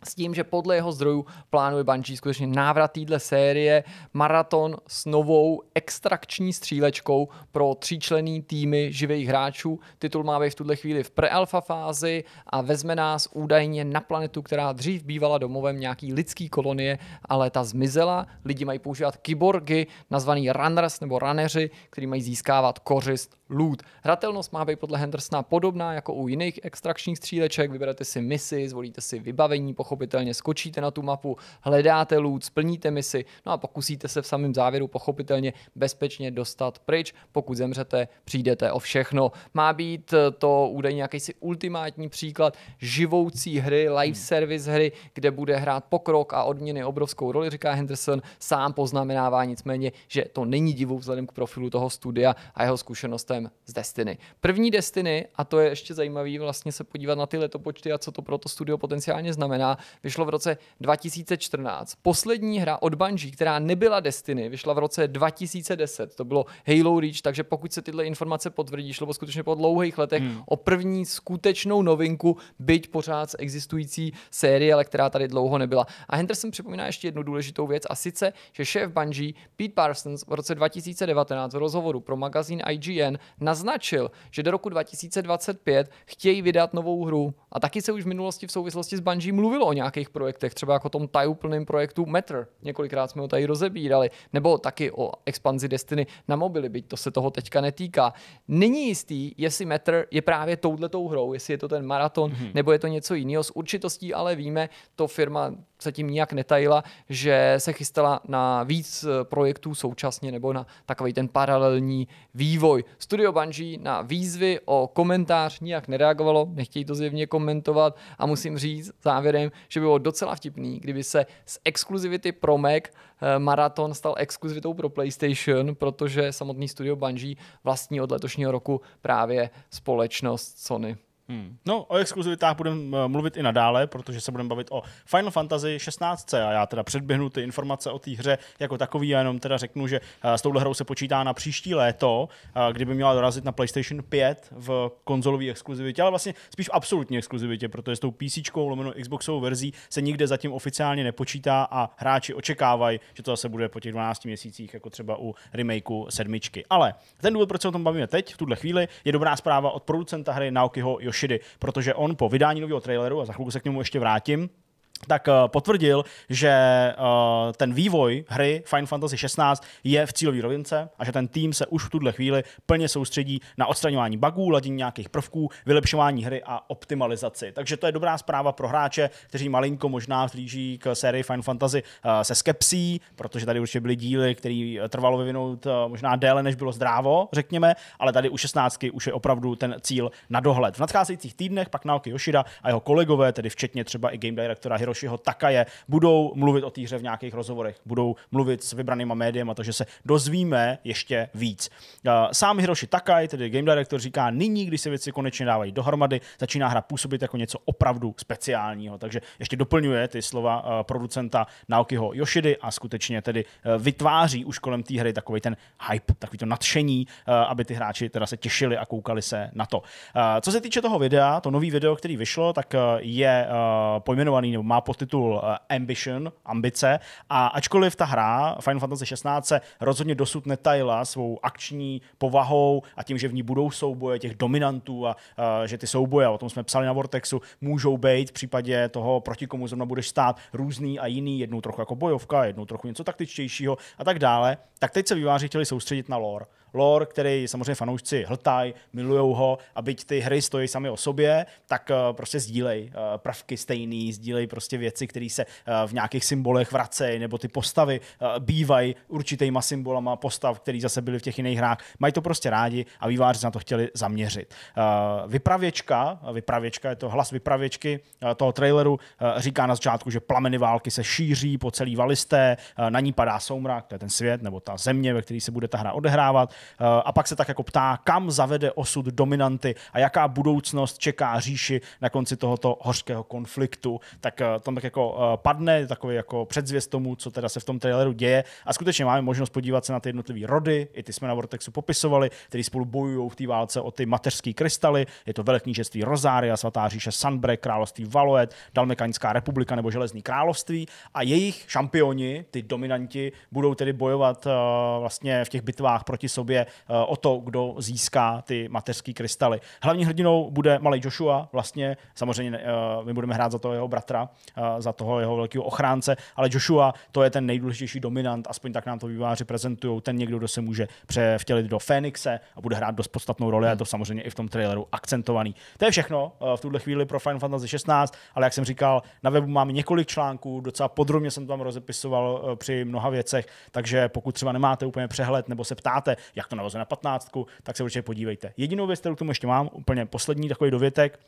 s tím, že podle jeho zdrojů plánuje Bungie skutečně návrat téhle série maraton s novou extrakční střílečkou pro tříčlený týmy živých hráčů. Titul má být v tuhle chvíli v prealfa fázi a vezme nás údajně na planetu, která dřív bývala domovem nějaký lidský kolonie, ale ta zmizela. Lidi mají používat kyborgy, nazvaný runners nebo raneři, který mají získávat kořist loot. Hratelnost má být podle Hendersona podobná jako u jiných extrakčních stříleček, vyberete si misi, zvolíte si vybavení, pochopitelně skočíte na tu mapu, hledáte loot, splníte misi, no a pokusíte se v samém závěru pochopitelně bezpečně dostat pryč. Pokud zemřete, přijdete o všechno. Má být eh, to údajně jakýsi ultimátní příklad živoucí hry, live service hry, kde bude hrát pokrok a odměny obrovskou roli, říká Henderson. Sám poznamenává nicméně, že to není divu vzhledem k profilu toho studia a jeho zkušenostem problém z Destiny. První Destiny, a to je ještě zajímavý vlastně se podívat na ty letopočty a co to pro to studio potenciálně znamená, vyšlo v roce 2014. Poslední hra od Bungie, která nebyla Destiny, vyšla v roce 2010. To bylo Halo Reach, takže pokud se tyhle informace potvrdí, šlo skutečně po dlouhých letech hmm. o první skutečnou novinku, byť pořád z existující série, ale která tady dlouho nebyla. A Henderson připomíná ještě jednu důležitou věc, a sice, že šéf Bungie Pete Parsons v roce 2019 v rozhovoru pro magazín IGN naznačil, že do roku 2025 chtějí vydat novou hru. A taky se už v minulosti v souvislosti s Bungie mluvilo o nějakých projektech, třeba jako tom tajuplném projektu Metr. Několikrát jsme ho tady rozebírali. Nebo taky o expanzi Destiny na mobily, byť to se toho teďka netýká. Není jistý, jestli Metr je právě touhletou hrou, jestli je to ten maraton, mm-hmm. nebo je to něco jiného. S určitostí ale víme, to firma tím nijak netajila, že se chystala na víc eh, projektů současně nebo na takový ten paralelní vývoj. Studio Bungie na výzvy o komentář nijak nereagovalo, nechtějí to zjevně komentovat a musím říct závěrem, že bylo docela vtipný, kdyby se z exkluzivity pro Mac eh, maraton stal exkluzivitou pro PlayStation, protože samotný studio Bungie vlastní od letošního roku právě společnost Sony. Hmm. No, o exkluzivitách budeme eh, mluvit i nadále, protože se budeme bavit o Final Fantasy 16 a já teda předběhnu ty informace o té hře jako takový a jenom teda řeknu, že eh, s touhle hrou se počítá na příští léto, eh, kdyby měla dorazit na PlayStation 5 v konzolové exkluzivitě, ale vlastně spíš v absolutní exkluzivitě, protože s tou PC lomeno Xboxovou verzí se nikde zatím oficiálně nepočítá a hráči očekávají, že to zase bude po těch 12 měsících, jako třeba u remakeu sedmičky. Ale ten důvod, proč se o tom bavíme teď, v tuhle chvíli, je dobrá zpráva od producenta hry Naokiho Yoshi Yoshidy, protože on po vydání nového traileru, a za chvilku se k němu ještě vrátím, tak eh, potvrdil, že eh, ten vývoj hry Final Fantasy 16 je v cílové rovince a že ten tým se už v tuhle chvíli plně soustředí na odstraňování bugů, ladění nějakých prvků, vylepšování hry a optimalizaci. Takže to je dobrá zpráva pro hráče, kteří malinko možná vzlíží k sérii Final Fantasy eh, se skepsí, protože tady určitě byly díly, které trvalo vyvinout možná déle, než bylo zdrávo, řekněme, ale tady u 16 už je opravdu ten cíl na dohled. V nadcházejících týdnech pak Naoki Yoshida a jeho kolegové, tedy včetně třeba i game directora Hiro Hirošiho Takaje, budou mluvit o té hře v nějakých rozhovorech, budou mluvit s vybranýma médiem a to, že se dozvíme ještě víc. Eh, sám Hiroshi Takaj, tedy game director, říká, nyní, když se věci konečně dávají dohromady, začíná hra působit jako něco opravdu speciálního. Takže ještě doplňuje ty slova eh, producenta Naokiho Yoshidy a skutečně tedy eh, vytváří už kolem té hry takový ten hype, takový to nadšení, aby ty hráči teda se těšili a koukali se na to. Co se týče toho videa, to nový video, který vyšlo, tak je pojmenovaný nebo má podtitul eh, Ambition, ambice, a ačkoliv ta hra Final Fantasy 16 se rozhodně dosud netajila svou akční povahou a tím, že v ní budou souboje těch dominantů a, a eh, že ty souboje, o tom jsme psali na Vortexu, můžou být v případě toho, proti komu zrovna budeš stát, různý a jiný, jednou trochu jako bojovka, jednou trochu něco taktičtějšího a tak dále, tak teď se výváři chtěli soustředit na lore lore, který samozřejmě fanoušci hltají, milují ho a byť ty hry stojí sami o sobě, tak eh, prostě sdílej eh, prvky stejný, sdílej prostě věci, které se eh, v nějakých symbolech vracejí, nebo ty postavy bývají určitýma symbolama postav, které zase byly v těch jiných hrách. Mají to prostě rádi a výváři na to chtěli zaměřit. Vypravěčka, vypravěčka, je to hlas vypravěčky toho traileru, říká na začátku, že plameny války se šíří po celý valisté, na ní padá soumrak, to je ten svět nebo ta země, ve které se bude ta hra odehrávat, Eh, a pak se tak jako ptá, kam zavede osud dominanty a jaká budoucnost čeká říši na konci tohoto hořkého konfliktu. Tak eh, tam tak jako eh, padne takový jako předzvěst tomu, co teda se v tom traileru děje. A skutečně máme možnost podívat se na ty jednotlivé rody, i ty jsme na Vortexu popisovali, který spolu bojují v té válce o ty mateřské krystaly. Je to veleknížectví Rozária, svatá říše Sanbre, království Valoet, Dalmekaňská republika nebo Železný království a jejich šampioni, ty dominanti, budou tedy bojovat vlastně v těch bitvách proti sobě sobě eh, o to, kdo získá ty mateřské krystaly. Hlavní hrdinou bude malý Joshua, vlastně samozřejmě eh, my budeme hrát za toho jeho bratra, eh, za toho jeho velkého ochránce, ale Joshua to je ten nejdůležitější dominant, aspoň tak nám to výváři prezentují, ten někdo, kdo se může převtělit do Fénixe a bude hrát dost podstatnou roli, a to hmm. samozřejmě i v tom traileru akcentovaný. To je všechno v tuhle chvíli pro Final Fantasy 16, ale jak jsem říkal, na webu mám několik článků, docela podrobně jsem tam rozepisoval při mnoha věcech, takže pokud třeba nemáte úplně přehled nebo se ptáte, jak to navazuje na patnáctku, tak se určitě podívejte. Jedinou věc, kterou k tomu ještě mám, úplně poslední takový dovětek,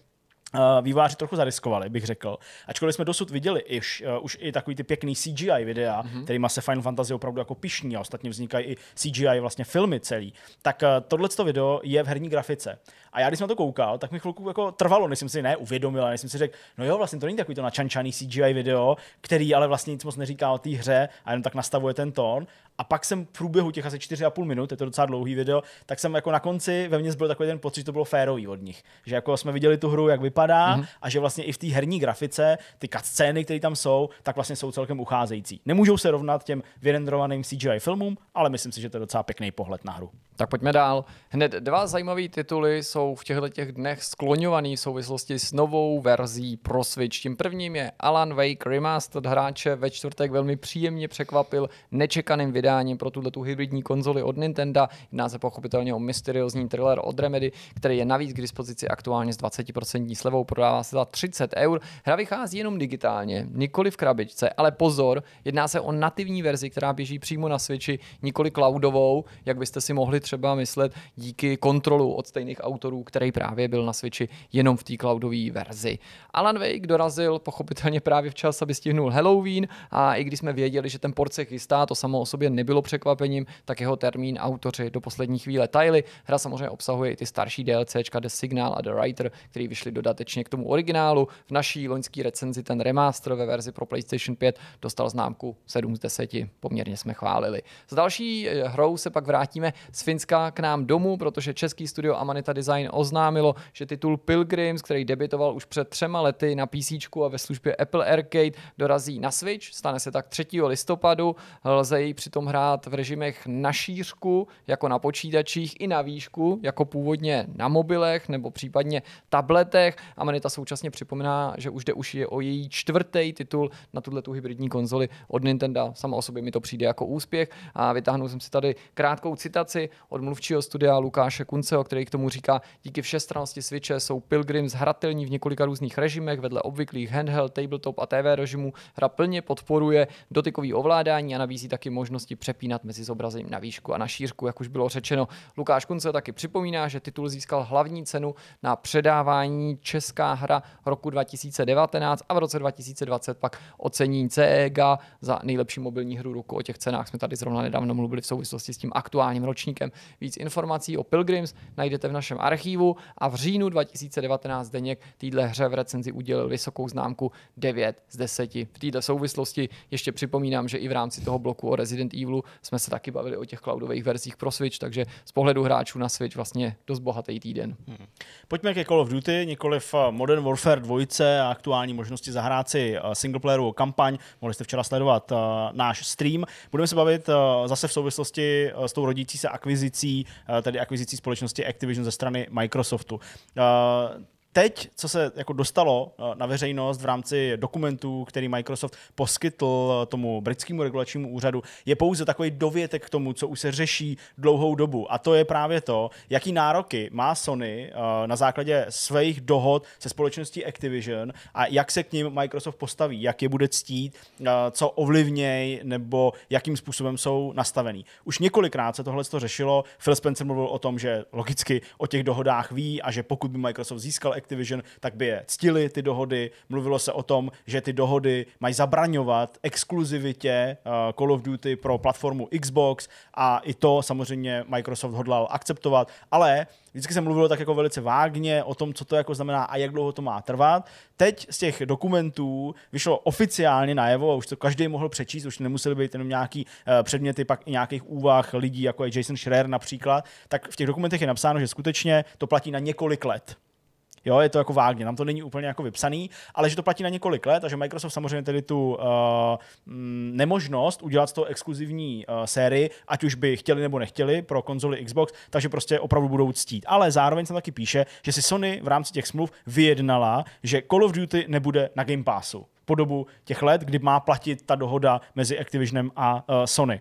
eh, výváři trochu zariskovali, bych řekl. Ačkoliv jsme dosud viděli iž uh, už i takový ty pěkný CGI videa, mm-hmm. kterýma se Final Fantasy opravdu jako pišní a ostatně vznikají i CGI vlastně filmy celý, tak uh, tohleto video je v herní grafice. A já, když jsem na to koukal, tak mi chvilku jako trvalo, než jsem si ne uvědomil, než jsem si řekl, no jo, vlastně to není takový to načančaný CGI video, který ale vlastně nic moc neříká o té hře a jenom tak nastavuje ten tón. A pak jsem v průběhu těch asi 4,5 minut, je to docela dlouhý video, tak jsem jako na konci ve mně byl takový ten pocit, že to bylo férový od nich. Že jako jsme viděli tu hru, jak vypadá mm-hmm. a že vlastně i v té herní grafice ty scény, které tam jsou, tak vlastně jsou celkem ucházející. Nemůžou se rovnat těm vyrenderovaným CGI filmům, ale myslím si, že to je docela pěkný pohled na hru. Tak pojďme dál. Hned dva zajímavé tituly jsou jsou v těchto těch dnech skloňovaný v souvislosti s novou verzí pro Switch. Tím prvním je Alan Wake Remastered hráče ve čtvrtek velmi příjemně překvapil nečekaným vydáním pro tuto tu hybridní konzoli od Nintendo. Jedná se pochopitelně o mysteriózní thriller od Remedy, který je navíc k dispozici aktuálně s 20% slevou, prodává se za 30 eur. Hra vychází jenom digitálně, nikoli v krabičce, ale pozor, jedná se o nativní verzi, která běží přímo na Switchi, nikoli cloudovou, jak byste si mohli třeba myslet díky kontrolu od stejných autorů emulátorů, který právě byl na Switchi jenom v té cloudové verzi. Alan Wake dorazil pochopitelně právě včas, aby stihnul Halloween a i když jsme věděli, že ten port se chystá, to samo o sobě nebylo překvapením, tak jeho termín autoři do poslední chvíle tajili. Hra samozřejmě obsahuje i ty starší DLCčka The Signal a The Writer, který vyšly dodatečně k tomu originálu. V naší loňský recenzi ten remaster ve verzi pro PlayStation 5 dostal známku 7 z 10, poměrně jsme chválili. S další eh, hrou se pak vrátíme z Finska k nám domů, protože český studio Amanita Design Online oznámilo, že titul Pilgrims, který debitoval už před třema lety na PC a ve službě Apple Arcade, dorazí na Switch, stane se tak 3. listopadu, lze jej přitom hrát v režimech na šířku, jako na počítačích i na výšku, jako původně na mobilech nebo případně tabletech. A Manita současně připomíná, že už jde už je o její čtvrtý titul na tuhle tu hybridní konzoli od Nintendo. Sama o sobě mi to přijde jako úspěch a vytáhnu jsem si tady krátkou citaci od mluvčího studia Lukáše Kunceho, který k tomu říká, Díky všestrannosti Switche jsou Pilgrims hratelní v několika různých režimech, vedle obvyklých handheld, tabletop a TV režimů. Hra plně podporuje dotykový ovládání a nabízí taky možnosti přepínat mezi zobrazením na výšku a na šířku, jak už bylo řečeno. Lukáš Kunce taky připomíná, že titul získal hlavní cenu na předávání Česká hra roku 2019 a v roce 2020 pak ocení CEG za nejlepší mobilní hru roku. O těch cenách jsme tady zrovna nedávno mluvili v souvislosti s tím aktuálním ročníkem. Víc informací o Pilgrims najdete v našem archivu archívu a v říjnu 2019 Deněk týdle hře v recenzi udělil vysokou známku 9 z 10. V této souvislosti ještě připomínám, že i v rámci toho bloku o Resident Evilu jsme se taky bavili o těch cloudových verzích pro Switch, takže z pohledu hráčů na Switch vlastně dost bohatý týden. Hmm. Pojďme ke Call of Duty, nikoliv eh, Modern Warfare 2 a aktuální možnosti zahrát si eh, singleplayerovou kampaň. Mohli jste včera sledovat eh, náš stream. Budeme se bavit zase v souvislosti s tou rodící se akvizicí, tedy akvizicí společnosti Activision ze strany Microsoftu. Eh, teď, co se jako dostalo eh, na veřejnost v rámci dokumentů, který Microsoft poskytl eh, tomu britskému regulačnímu úřadu, je pouze takový dovětek k tomu, co už se řeší dlouhou dobu. A to je právě to, jaký nároky má Sony eh, na základě svých dohod se společností Activision a jak se k ním Microsoft postaví, jak je bude ctít, co ovlivněj nebo jakým způsobem jsou nastavený. Už několikrát se tohle řešilo. Phil Spencer mluvil o tom, že logicky o těch dohodách ví a že pokud by Microsoft získal Activision, tak by je ctili ty dohody. Mluvilo se o tom, že ty dohody mají zabraňovat exkluzivitě eh, Call of Duty pro platformu Xbox a i to samozřejmě Microsoft hodlal akceptovat, ale vždycky se mluvilo tak jako velice vágně o tom, co to jako znamená a jak dlouho to má trvat. Teď z těch dokumentů vyšlo oficiálně najevo a už to každý mohl přečíst, už nemuseli být jenom nějaký eh, předměty, pak i nějakých úvah lidí, jako je Jason Schreier například, tak v těch dokumentech je napsáno, že skutečně to platí na několik let. Jo, je to jako vágně, Nám to není úplně jako vypsaný, ale že to platí na několik let a že Microsoft samozřejmě tedy tu uh, nemožnost udělat z toho exkluzivní uh, sérii, ať už by chtěli nebo nechtěli pro konzoli Xbox, takže prostě opravdu budou ctít. Ale zároveň se taky píše, že si Sony v rámci těch smluv vyjednala, že Call of Duty nebude na Game Passu po dobu těch let, kdy má platit ta dohoda mezi Activisionem a uh, Sony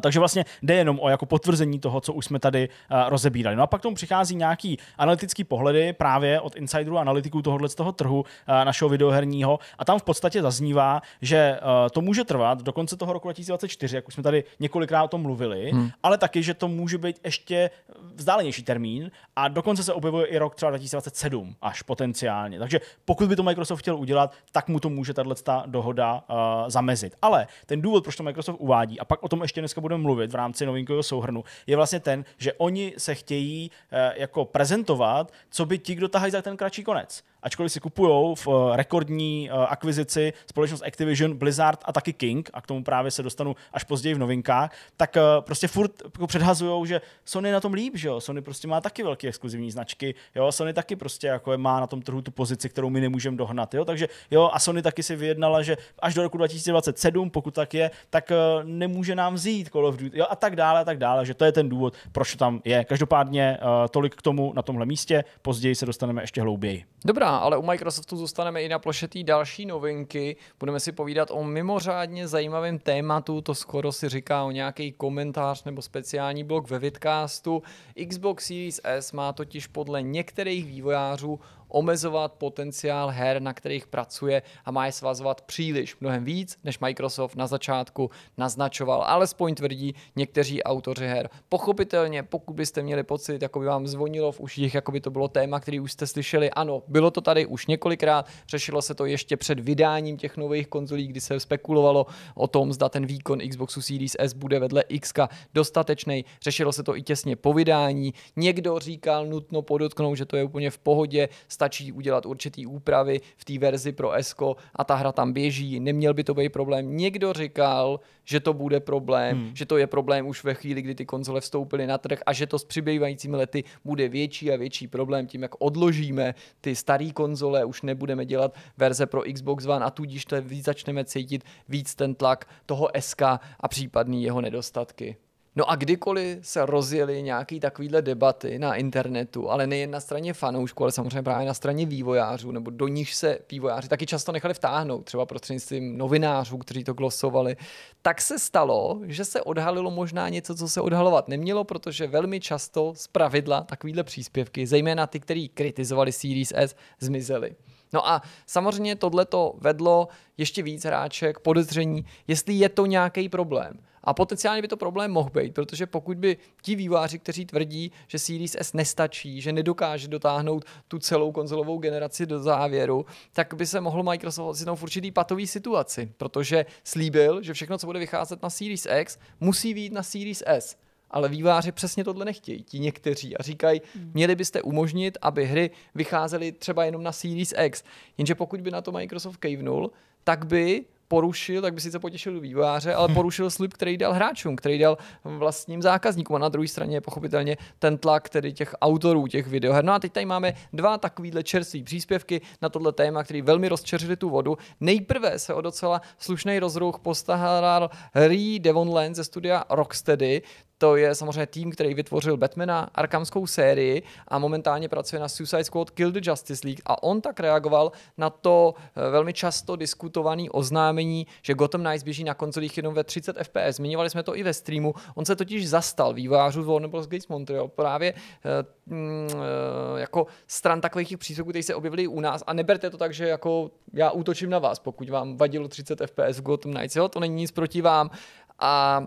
takže vlastně jde jenom o jako potvrzení toho, co už jsme tady uh, rozebírali. No a pak tomu přichází nějaký analytický pohledy právě od insiderů, analytiků tohohle z toho trhu uh, našeho videoherního a tam v podstatě zaznívá, že uh, to může trvat do konce toho roku 2024, jak už jsme tady několikrát o tom mluvili, hmm. ale taky, že to může být ještě vzdálenější termín a dokonce se objevuje i rok třeba 2027 až potenciálně. Takže pokud by to Microsoft chtěl udělat, tak mu to může tato dohoda uh, zamezit. Ale ten důvod, proč to Microsoft uvádí, a pak o tom ještě ještě dneska budeme mluvit v rámci novinkového souhrnu, je vlastně ten, že oni se chtějí eh, jako prezentovat, co by ti, kdo tahají za ten kratší konec ačkoliv si kupují v eh, rekordní eh, akvizici společnost Activision, Blizzard a taky King, a k tomu právě se dostanu až později v novinkách, tak eh, prostě furt jako předhazují, že Sony na tom líp, že jo? Sony prostě má taky velké exkluzivní značky, jo? Sony taky prostě jako má na tom trhu tu pozici, kterou my nemůžeme dohnat, jo? Takže jo, a Sony taky si vyjednala, že až do roku 2027, pokud tak je, tak nemůže nám vzít Call of Duty, jo? A tak dále, a tak dále, že to je ten důvod, proč tam je. Každopádně tolik k tomu na tomhle místě, později se dostaneme ještě hlouběji. Dobrá, ale u Microsoftu zůstaneme i na ploše té další novinky. Budeme si povídat o mimořádně zajímavém tématu, to skoro si říká o nějaký komentář nebo speciální blog ve Vidcastu. Xbox Series S má totiž podle některých vývojářů omezovat potenciál her, na kterých pracuje a má je svazovat příliš, mnohem víc, než Microsoft na začátku naznačoval. Alespoň tvrdí někteří autoři her. Pochopitelně, pokud byste měli pocit, jako by vám zvonilo v uších, jako by to bylo téma, který už jste slyšeli, ano, bylo to tady už několikrát, řešilo se to ještě před vydáním těch nových konzolí, kdy se spekulovalo o tom, zda ten výkon Xboxu Series S bude vedle X dostatečný. Řešilo se to i těsně po vydání. Někdo říkal nutno podotknout, že to je úplně v pohodě, stačí udělat určitý úpravy v té verzi pro ESCO a ta hra tam běží, neměl by to být problém. Někdo říkal, že to bude problém, hmm. že to je problém už ve chvíli, kdy ty konzole vstoupily na trh a že to s přibývajícími lety bude větší a větší problém tím, jak odložíme ty staré konzole, už nebudeme dělat verze pro Xbox One a tudíž to víc začneme cítit víc ten tlak toho SK a případný jeho nedostatky. No a kdykoliv se rozjeli nějaký takovýhle debaty na internetu, ale nejen na straně fanoušků, ale samozřejmě právě na straně vývojářů, nebo do níž se vývojáři taky často nechali vtáhnout, třeba prostřednictvím novinářů, kteří to glosovali, tak se stalo, že se odhalilo možná něco, co se odhalovat nemělo, protože velmi často z pravidla takovýhle příspěvky, zejména ty, který kritizovali Series S, zmizely. No a samozřejmě tohle to vedlo ještě víc hráček podezření, jestli je to nějaký problém. A potenciálně by to problém mohl být, protože pokud by ti výváři, kteří tvrdí, že Series S nestačí, že nedokáže dotáhnout tu celou konzolovou generaci do závěru, tak by se mohl Microsoft ocitnout v určitý patový situaci, protože slíbil, že všechno, co bude vycházet na Series X, musí výjít na Series S ale výváři přesně tohle nechtějí, ti někteří, a říkají, hmm. měli byste umožnit, aby hry vycházely třeba jenom na Series X. Jenže pokud by na to Microsoft kejvnul, tak by porušil, tak by sice potěšil výváře, ale hm. porušil slib, který dal hráčům, který dal vlastním zákazníkům. A na druhé straně je pochopitelně ten tlak tedy těch autorů těch videoher. No a teď tady máme dva takovýhle čerství příspěvky na tohle téma, který velmi rozčeřili tu vodu. Nejprve se o docela slušný rozruch postaral Ree Devonland ze studia Rocksteady, to je samozřejmě tým, který vytvořil Batmana, arkamskou sérii a momentálně pracuje na Suicide Squad Kill the Justice League a on tak reagoval na to eh, velmi často diskutované oznámení, že Gotham Knights běží na konzolích jenom ve 30 FPS. Zmiňovali jsme to i ve streamu. On se totiž zastal vývojářů z Warner Bros. Gates Montreal právě eh, mm, eh, jako stran takových těch přístupů, které se objevily u nás. A neberte to tak, že jako já útočím na vás, pokud vám vadilo 30 FPS v Gotham Knights. Jo? To není nic proti vám. A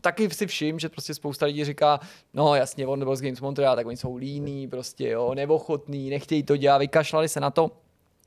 taky si všim, že prostě spousta lidí říká, no jasně, on byl z Games Montreal, tak oni jsou líní, prostě jo, neochotní, nechtějí to dělat, vykašlali se na to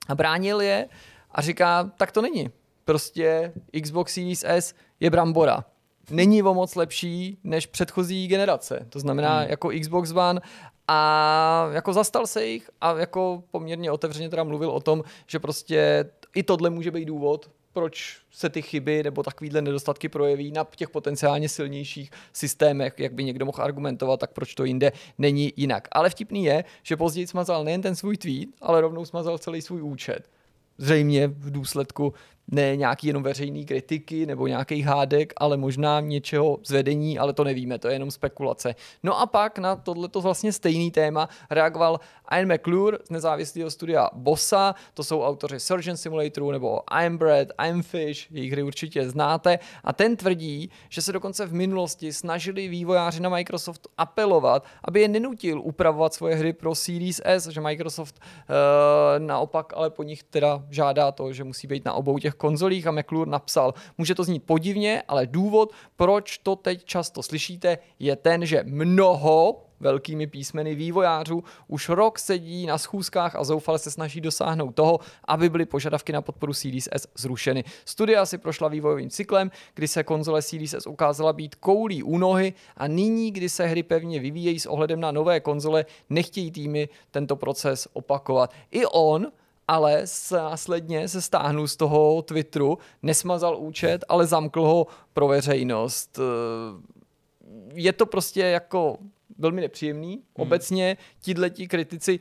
a bránil je a říká, tak to není. Prostě Xbox Series S je brambora není o moc lepší než předchozí generace. To znamená mm. jako Xbox One a jako zastal se jich a jako poměrně otevřeně teda mluvil o tom, že prostě i tohle může být důvod, proč se ty chyby nebo takovýhle nedostatky projeví na těch potenciálně silnějších systémech, jak by někdo mohl argumentovat, tak proč to jinde není jinak. Ale vtipný je, že později smazal nejen ten svůj tweet, ale rovnou smazal celý svůj účet zřejmě v důsledku ne nějaký jenom veřejný kritiky nebo nějaký hádek, ale možná něčeho zvedení, ale to nevíme, to je jenom spekulace. No a pak na tohleto vlastně stejný téma reagoval Ian McClure z nezávislého studia Bossa, to jsou autoři Surgeon Simulatoru nebo I'm Bread, I'm Fish, jejich hry určitě znáte, a ten tvrdí, že se dokonce v minulosti snažili vývojáři na Microsoft apelovat, aby je nenutil upravovat svoje hry pro Series S, že Microsoft eh, naopak ale po nich teda žádá to, že musí být na obou těch těch konzolích a McClure napsal, může to znít podivně, ale důvod, proč to teď často slyšíte, je ten, že mnoho velkými písmeny vývojářů už rok sedí na schůzkách a zoufale se snaží dosáhnout toho, aby byly požadavky na podporu Series S zrušeny. Studia si prošla vývojovým cyklem, kdy se konzole Series S ukázala být koulí u nohy a nyní, kdy se hry pevně vyvíjejí s ohledem na nové konzole, nechtějí týmy tento proces opakovat. I on ale následně se stáhnul z toho Twitteru, nesmazal účet, ale zamkl ho pro veřejnost. Eh, je to prostě jako velmi nepříjemný. Hmm. Obecně tihleti kritici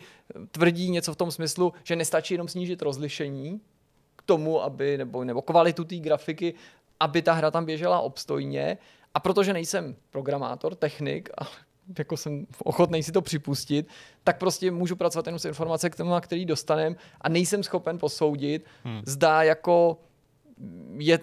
tvrdí něco v tom smyslu, že nestačí jenom snížit rozlišení k tomu, aby, nebo, nebo kvalitu té grafiky, aby ta hra tam běžela obstojně. A protože nejsem programátor, technik, ale jako jsem ochotný si to připustit, tak prostě můžu pracovat jenom s informace k tomu, který dostanem a nejsem schopen posoudit, hmm. zdá jako je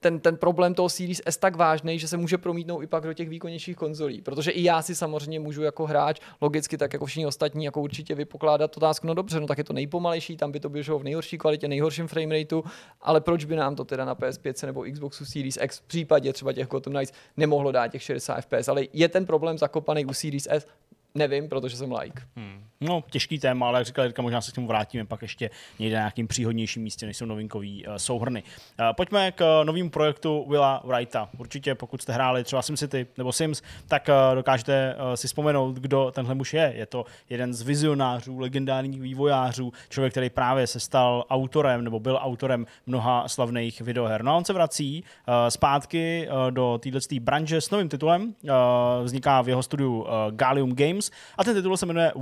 ten, ten problém toho Series S tak vážný, že se může promítnout i pak do těch výkonnějších konzolí. Protože i já si samozřejmě můžu jako hráč logicky, tak jako všichni ostatní, jako určitě vypokládat otázku, no dobře, no tak je to nejpomalejší, tam by to běželo v nejhorší kvalitě, nejhorším frame rateu, ale proč by nám to teda na PS5 nebo Xboxu Series X v případě třeba těch Gotham Knights nemohlo dát těch 60 FPS, ale je ten problém zakopaný u Series S Nevím, protože jsem like. Hmm. No, těžký téma, ale jak říkal Jirka, možná se k tomu vrátíme pak ještě někde na nějakým příhodnějším místě, než jsou novinkový uh, souhrny. Uh, pojďme k uh, eh, novým projektu Willa Wrighta. Určitě, pokud jste hráli třeba SimCity nebo Sims, tak uh, dokážete uh, si vzpomenout, kdo tenhle muž je. Je to jeden z vizionářů, legendárních vývojářů, člověk, který právě se stal autorem nebo byl autorem mnoha slavných videoher. No a on se vrací uh, zpátky uh, do této branže s novým titulem. Uh, vzniká v jeho studiu uh, Gallium Games Games a ten titul se jmenuje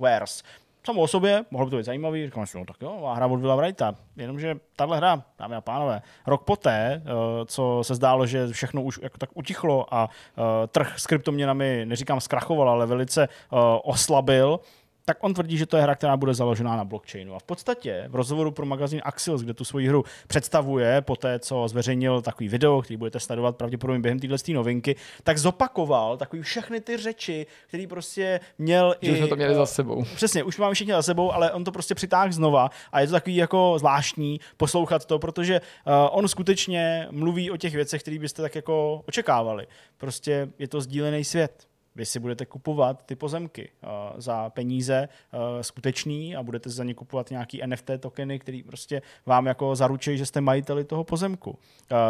Wars. Samo o sobě, mohlo by to být zajímavý, říkám si, no tak jo, a hra od Villa Wrighta. Jenomže tahle hra, dámy a pánové, rok poté, eh, co se zdálo, že všechno už jako tak utichlo a eh, trh s kryptoměnami, neříkám zkrachoval, ale velice eh, oslabil, tak on tvrdí, že to je hra, která bude založená na blockchainu. A v podstatě v rozhovoru pro magazín Axios, kde tu svoji hru představuje, po té, co zveřejnil takový video, který budete sledovat pravděpodobně během téhle novinky, tak zopakoval takový všechny ty řeči, který prostě měl že i... Už jsme to měli eh, za sebou. Přesně, už máme všichni za sebou, ale on to prostě přitáhl znova a je to takový jako zvláštní poslouchat to, protože eh, on skutečně mluví o těch věcech, které byste tak jako očekávali. Prostě je to sdílený svět. Vy si budete kupovat ty pozemky uh, za peníze uh, skutečný a budete za ně kupovat nějaký NFT tokeny, který prostě vám jako zaručí, že jste majiteli toho pozemku. Uh,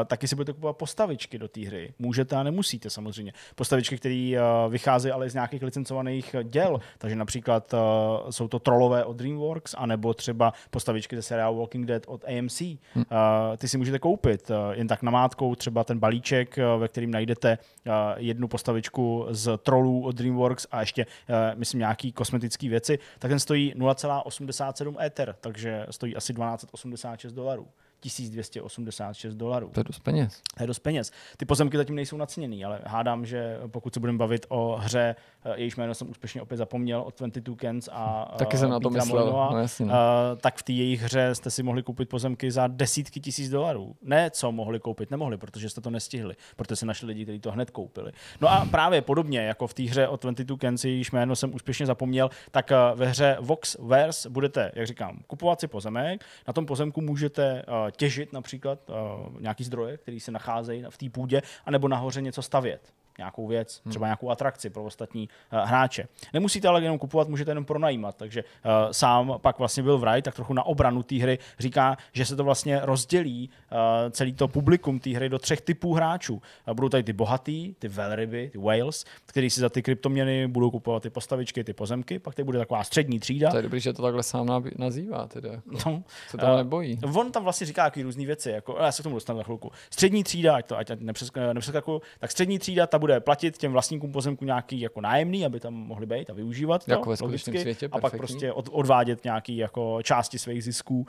taky si budete kupovat postavičky do té hry. Můžete a nemusíte samozřejmě. Postavičky, které uh, vycházejí ale z nějakých licencovaných děl, takže například uh, jsou to trolové od DreamWorks, anebo třeba postavičky ze seriálu Walking Dead od AMC. Uh, hm. ty si můžete koupit uh, jen tak namátkou třeba ten balíček, uh, ve kterým najdete uh, jednu postavičku z trolové trollů od DreamWorks a ještě, eh, myslím, nějaký kosmetické věci, tak ten stojí 0,87 Ether, takže stojí asi 1286 dolarů. 1286 dolarů. To je dost peněz. To je dost peněz. Ty pozemky zatím nejsou naceněný, ale hádám, že pokud se budeme bavit o hře, eh, jejíž jméno jsem úspěšně opět zapomněl, od 22 Kens a eh, Taky jsem na to myslel, Molnova, no, jasně. No. Eh, tak v té jejich hře jste si mohli koupit pozemky za desítky tisíc dolarů. Ne, co mohli koupit, nemohli, protože jste to nestihli, protože se našli lidi, kteří to hned koupili. No a právě podobně jako v té hře od 22 Kens, jejíž jméno jsem úspěšně zapomněl, tak ve hře Vox Verse budete, jak říkám, kupovat si pozemek, na tom pozemku můžete těžit například eh, nějaký zdroje, které se nacházejí v té půdě, anebo nahoře něco stavět nějakou věc, hmm. třeba nějakou atrakci pro ostatní eh, hráče. Nemusíte ale jenom kupovat, můžete jenom pronajímat. Takže eh, sám pak vlastně byl Wright, tak trochu na obranu té hry říká, že se to vlastně rozdělí eh, celý to publikum té hry do třech typů hráčů. Budou tady ty bohatý, ty velryby, ty whales, který si za ty kryptoměny budou kupovat ty postavičky, ty pozemky, pak tady bude taková střední třída. To je dobrý, že to takhle sám nazývá. Teda. Jako. No, se tam nebojí. On tam vlastně říká jaký různé věci, jako, já se k tomu dostanu za chvilku. Střední třída, ať to ať nepřeskakuju, tak střední třída, ta bude bude platit těm vlastníkům pozemku nějaký jako nájemný, aby tam mohli být a využívat to, jako ve logicky, světě, a pak prostě od, odvádět nějaký jako části svých zisků uh,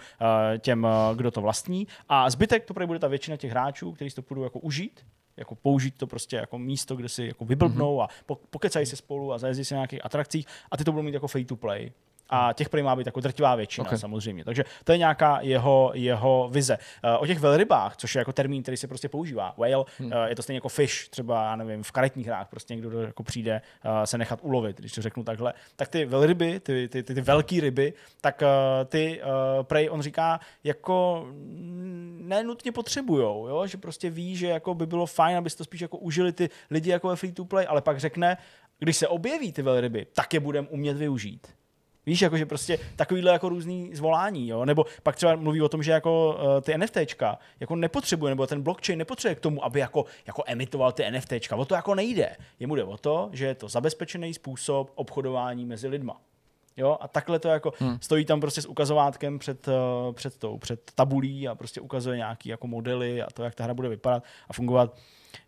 těm, uh, kdo to vlastní. A zbytek to bude ta většina těch hráčů, kteří to půjdou jako užít, jako použít to prostě jako místo, kde si jako vyblbnou mm-hmm. a po, pokecají se spolu a zajezdí se na nějakých atrakcích a ty to budou mít jako free to play. A těch prý má být jako drtivá většina okay. samozřejmě. Takže to je nějaká jeho, jeho vize. Uh, o těch velrybách, což je jako termín, který se prostě používá. Whale, hmm. uh, je to stejně jako fish, třeba, já nevím, v karetních hrách prostě někdo jako přijde uh, se nechat ulovit, když to řeknu takhle. Tak ty velryby, ty, ty, ty, ty velký ryby, tak uh, ty uh, prej, on říká, jako nenutně potřebujou, jo? že prostě ví, že jako by bylo fajn, aby to spíš jako užili ty lidi jako ve free to play, ale pak řekne, když se objeví ty velryby, tak je budeme umět využít. Víš, jakože prostě takovýhle jako různý zvolání, jo? nebo pak třeba mluví o tom, že jako uh, ty NFTčka jako nepotřebuje, nebo ten blockchain nepotřebuje k tomu, aby jako, jako emitoval ty NFTčka. O to jako nejde. Jemu jde o to, že je to zabezpečený způsob obchodování mezi lidma. Jo, a takhle to jako hmm. stojí tam prostě s ukazovátkem před, uh, před tou, před tabulí a prostě ukazuje nějaký jako modely a to, jak ta hra bude vypadat a fungovat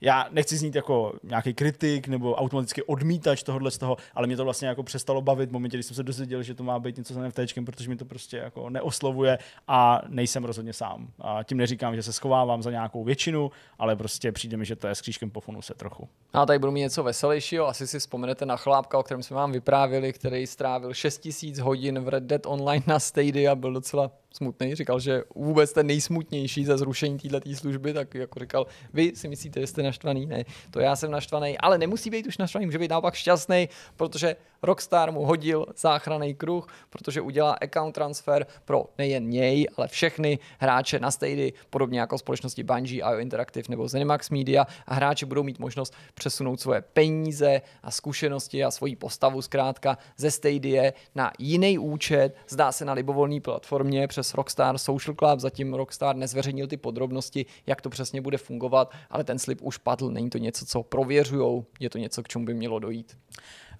já nechci znít jako nějaký kritik nebo automaticky odmítač tohohle z toho, ale mě to vlastně jako přestalo bavit v momentě, kdy jsem se dozvěděl, že to má být něco s NFTčkem, protože mi to prostě jako neoslovuje a nejsem rozhodně sám. A tím neříkám, že se schovávám za nějakou většinu, ale prostě přijde mi, že to je s křížkem po se trochu. No a tady budu mít něco veselějšího. Asi si vzpomenete na chlápka, o kterém jsme vám vyprávěli, který strávil 6000 hodin v Red Dead Online na Stadia, byl docela smutný, říkal, že vůbec ten nejsmutnější za zrušení této služby, tak jako říkal, vy si myslíte, že jste naštvaný? Ne, to já jsem naštvaný, ale nemusí být už naštvaný, může být naopak šťastný, protože Rockstar mu hodil záchranný kruh, protože udělá account transfer pro nejen něj, ale všechny hráče na Stady, podobně jako společnosti Bungie, IO Interactive nebo Zenimax Media a hráči budou mít možnost přesunout svoje peníze a zkušenosti a svoji postavu zkrátka ze Stadie na jiný účet, zdá se na libovolné platformě přes Rockstar Social Club, zatím Rockstar nezveřejnil ty podrobnosti, jak to přesně bude fungovat, ale ten slib už padl, není to něco, co prověřujou, je to něco, k čemu by mělo dojít.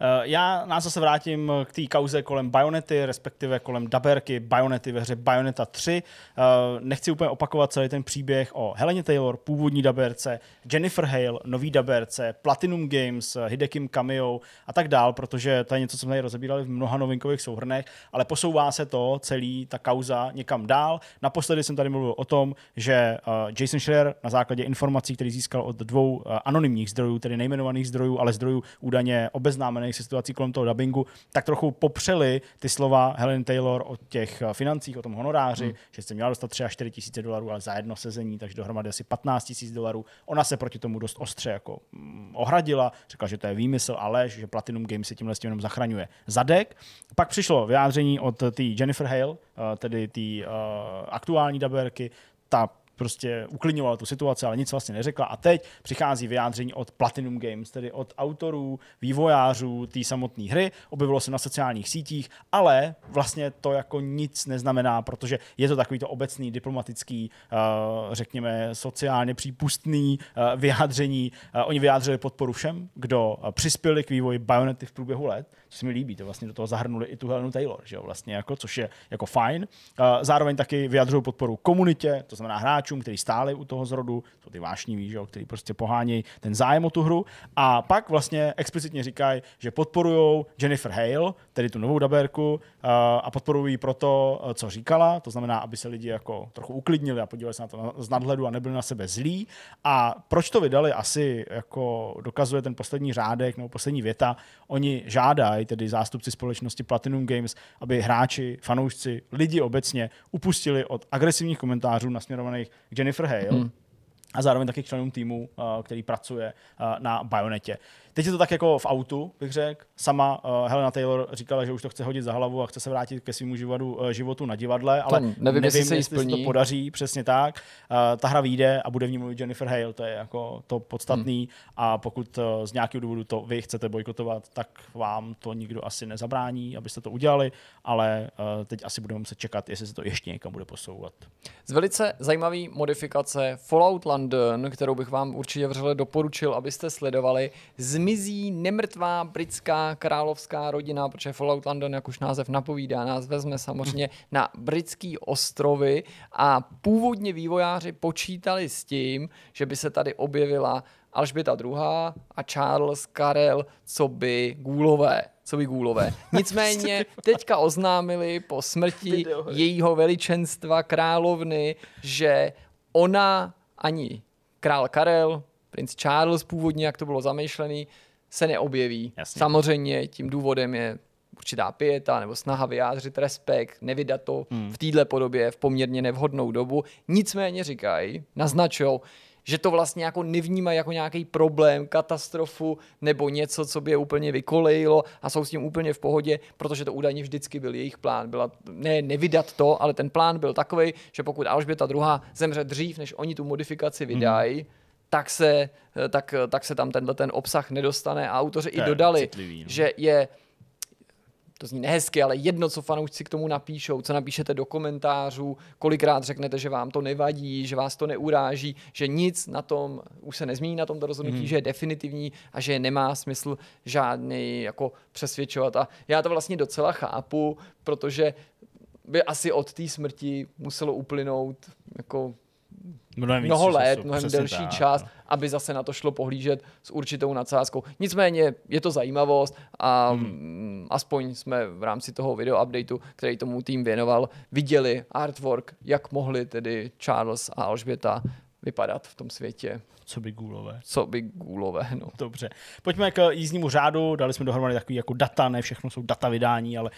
Eh, já nás zase vrátím k té kauze kolem Bionety, respektive kolem daberky Bionety ve hře Bioneta 3. Eh, nechci úplně opakovat celý ten příběh o Heleně Taylor, původní daberce, Jennifer Hale, nový daberce, Platinum Games, Hidekim Kamio a tak dál, protože to je něco, co jsme tady rozebírali v mnoha novinkových souhrnech, ale posouvá se to celý, ta kauza někam dál. Naposledy jsem tady mluvil o tom, že eh, Jason Schreier na základě informací, které získal od dvou anonymních zdrojů, tedy nejmenovaných zdrojů, ale zdrojů údajně obeznámených daných situací kolem toho dubbingu, tak trochu popřeli ty slova Helen Taylor o těch eh, financích, o tom honoráři, hmm. že jste měla dostat 3 až 4 tisíce dolarů, ale za jedno sezení, takže dohromady asi 15 tisíc dolarů. Ona se proti tomu dost ostře jako mm, ohradila, řekla, že to je výmysl, ale že Platinum Games se tímhle s tím jenom zachraňuje zadek. Pak přišlo vyjádření od té Jennifer Hale, eh, tedy té eh, aktuální daberky, ta prostě uklidňovala tu situaci, ale nic vlastně neřekla. A teď přichází vyjádření od Platinum Games, tedy od autorů, vývojářů té samotné hry. Objevilo se na sociálních sítích, ale vlastně to jako nic neznamená, protože je to takový to obecný diplomatický, eh, řekněme, sociálně přípustný eh, vyjádření. Eh, oni vyjádřili podporu všem, kdo přispěli k vývoji Bionety v průběhu let co se mi líbí, to vlastně do toho zahrnuli i tu Helenu Taylor, že jo, vlastně jako, což je jako fajn. Zároveň taky vyjadřují podporu komunitě, to znamená hráčům, kteří stáli u toho zrodu, jsou ty vášniví, že jo, který prostě pohánějí ten zájem o tu hru. A pak vlastně explicitně říkají, že podporují Jennifer Hale, tedy tu novou dabérku, a podporují proto, co říkala, to znamená, aby se lidi jako trochu uklidnili a podívali se na to z nadhledu a nebyli na sebe zlí. A proč to vydali, asi jako dokazuje ten poslední řádek nebo poslední věta. Oni žádají KPI, tedy zástupci společnosti Platinum Games, aby hráči, fanoušci, lidi obecně upustili od agresivních komentářů nasměrovaných k Jennifer Hale. Hmm a zároveň taky členům týmu, eh, který pracuje eh, na Bajonetě. Teď je to tak jako v autu, bych řekl. Sama uh, Helena Taylor říkala, že už to chce hodit za hlavu a chce se vrátit ke svým životu, uh, životu na divadle, ale to nevím, nevím jestli, se jestli se to podaří, přesně tak. Uh, ta hra vyjde a bude v ní mluvit Jennifer Hale, to je jako to podstatný hmm. a pokud uh, z nějakého důvodu to vy chcete bojkotovat, tak vám to nikdo asi nezabrání, abyste to udělali, ale uh, teď asi budeme muset čekat, jestli se to ještě někam bude posouvat. Z velice zajímavý modifikace Fallout London, kterou bych vám určitě vřele doporučil, abyste sledovali, z zmizí nemrtvá britská královská rodina, protože Fallout London, jak už název napovídá, nás vezme samozřejmě na britský ostrovy a původně vývojáři počítali s tím, že by se tady objevila Alžběta II. a Charles Karel, co by gůlové. Co by gůlové. Nicméně prostě- teďka oznámili po smrti jejího veličenstva královny, že ona ani král Karel, princ Charles původně, jak to bylo zamýšlený, se neobjeví. Jasně. Samozřejmě tím důvodem je určitá pieta nebo snaha vyjádřit respekt, nevydat to hmm. v této podobě v poměrně nevhodnou dobu. Nicméně říkají, naznačují, že to vlastně jako nevnímají jako nějaký problém, katastrofu nebo něco, co by je úplně vykolejilo a jsou s tím úplně v pohodě, protože to údajně vždycky byl jejich plán. Byla, ne, nevydat to, ale ten plán byl takový, že pokud Alžběta druhá zemře dřív, než oni tu modifikaci vydají, hmm tak se, eh, tak, eh, tak se tam tenhle ten obsah nedostane. A autoři i dodali, citlivý, no. že je to zní nehezky, ale jedno, co fanoušci k tomu napíšou, co napíšete do komentářů, kolikrát řeknete, že vám to nevadí, že vás to neuráží, že nic na tom už se nezmíní na tomto rozhodnutí, mm. že je definitivní a že nemá smysl žádný jako přesvědčovat. A já to vlastně docela chápu, protože by asi od té smrti muselo uplynout jako mnohem mnoho víc, let, mnohem delší tak, čas, no. aby zase na to šlo pohlížet s určitou nadsázkou. Nicméně je to zajímavost a hmm. Mm, aspoň jsme v rámci toho video updateu, který tomu tým věnoval, viděli artwork, jak mohli tedy Charles a Alžběta vypadat v tom světě co by gůlové? Co by gůlové, no. Dobře. Pojďme k eh, jízdnímu řádu. Dali jsme dohromady takový jako data, ne všechno jsou data vydání, ale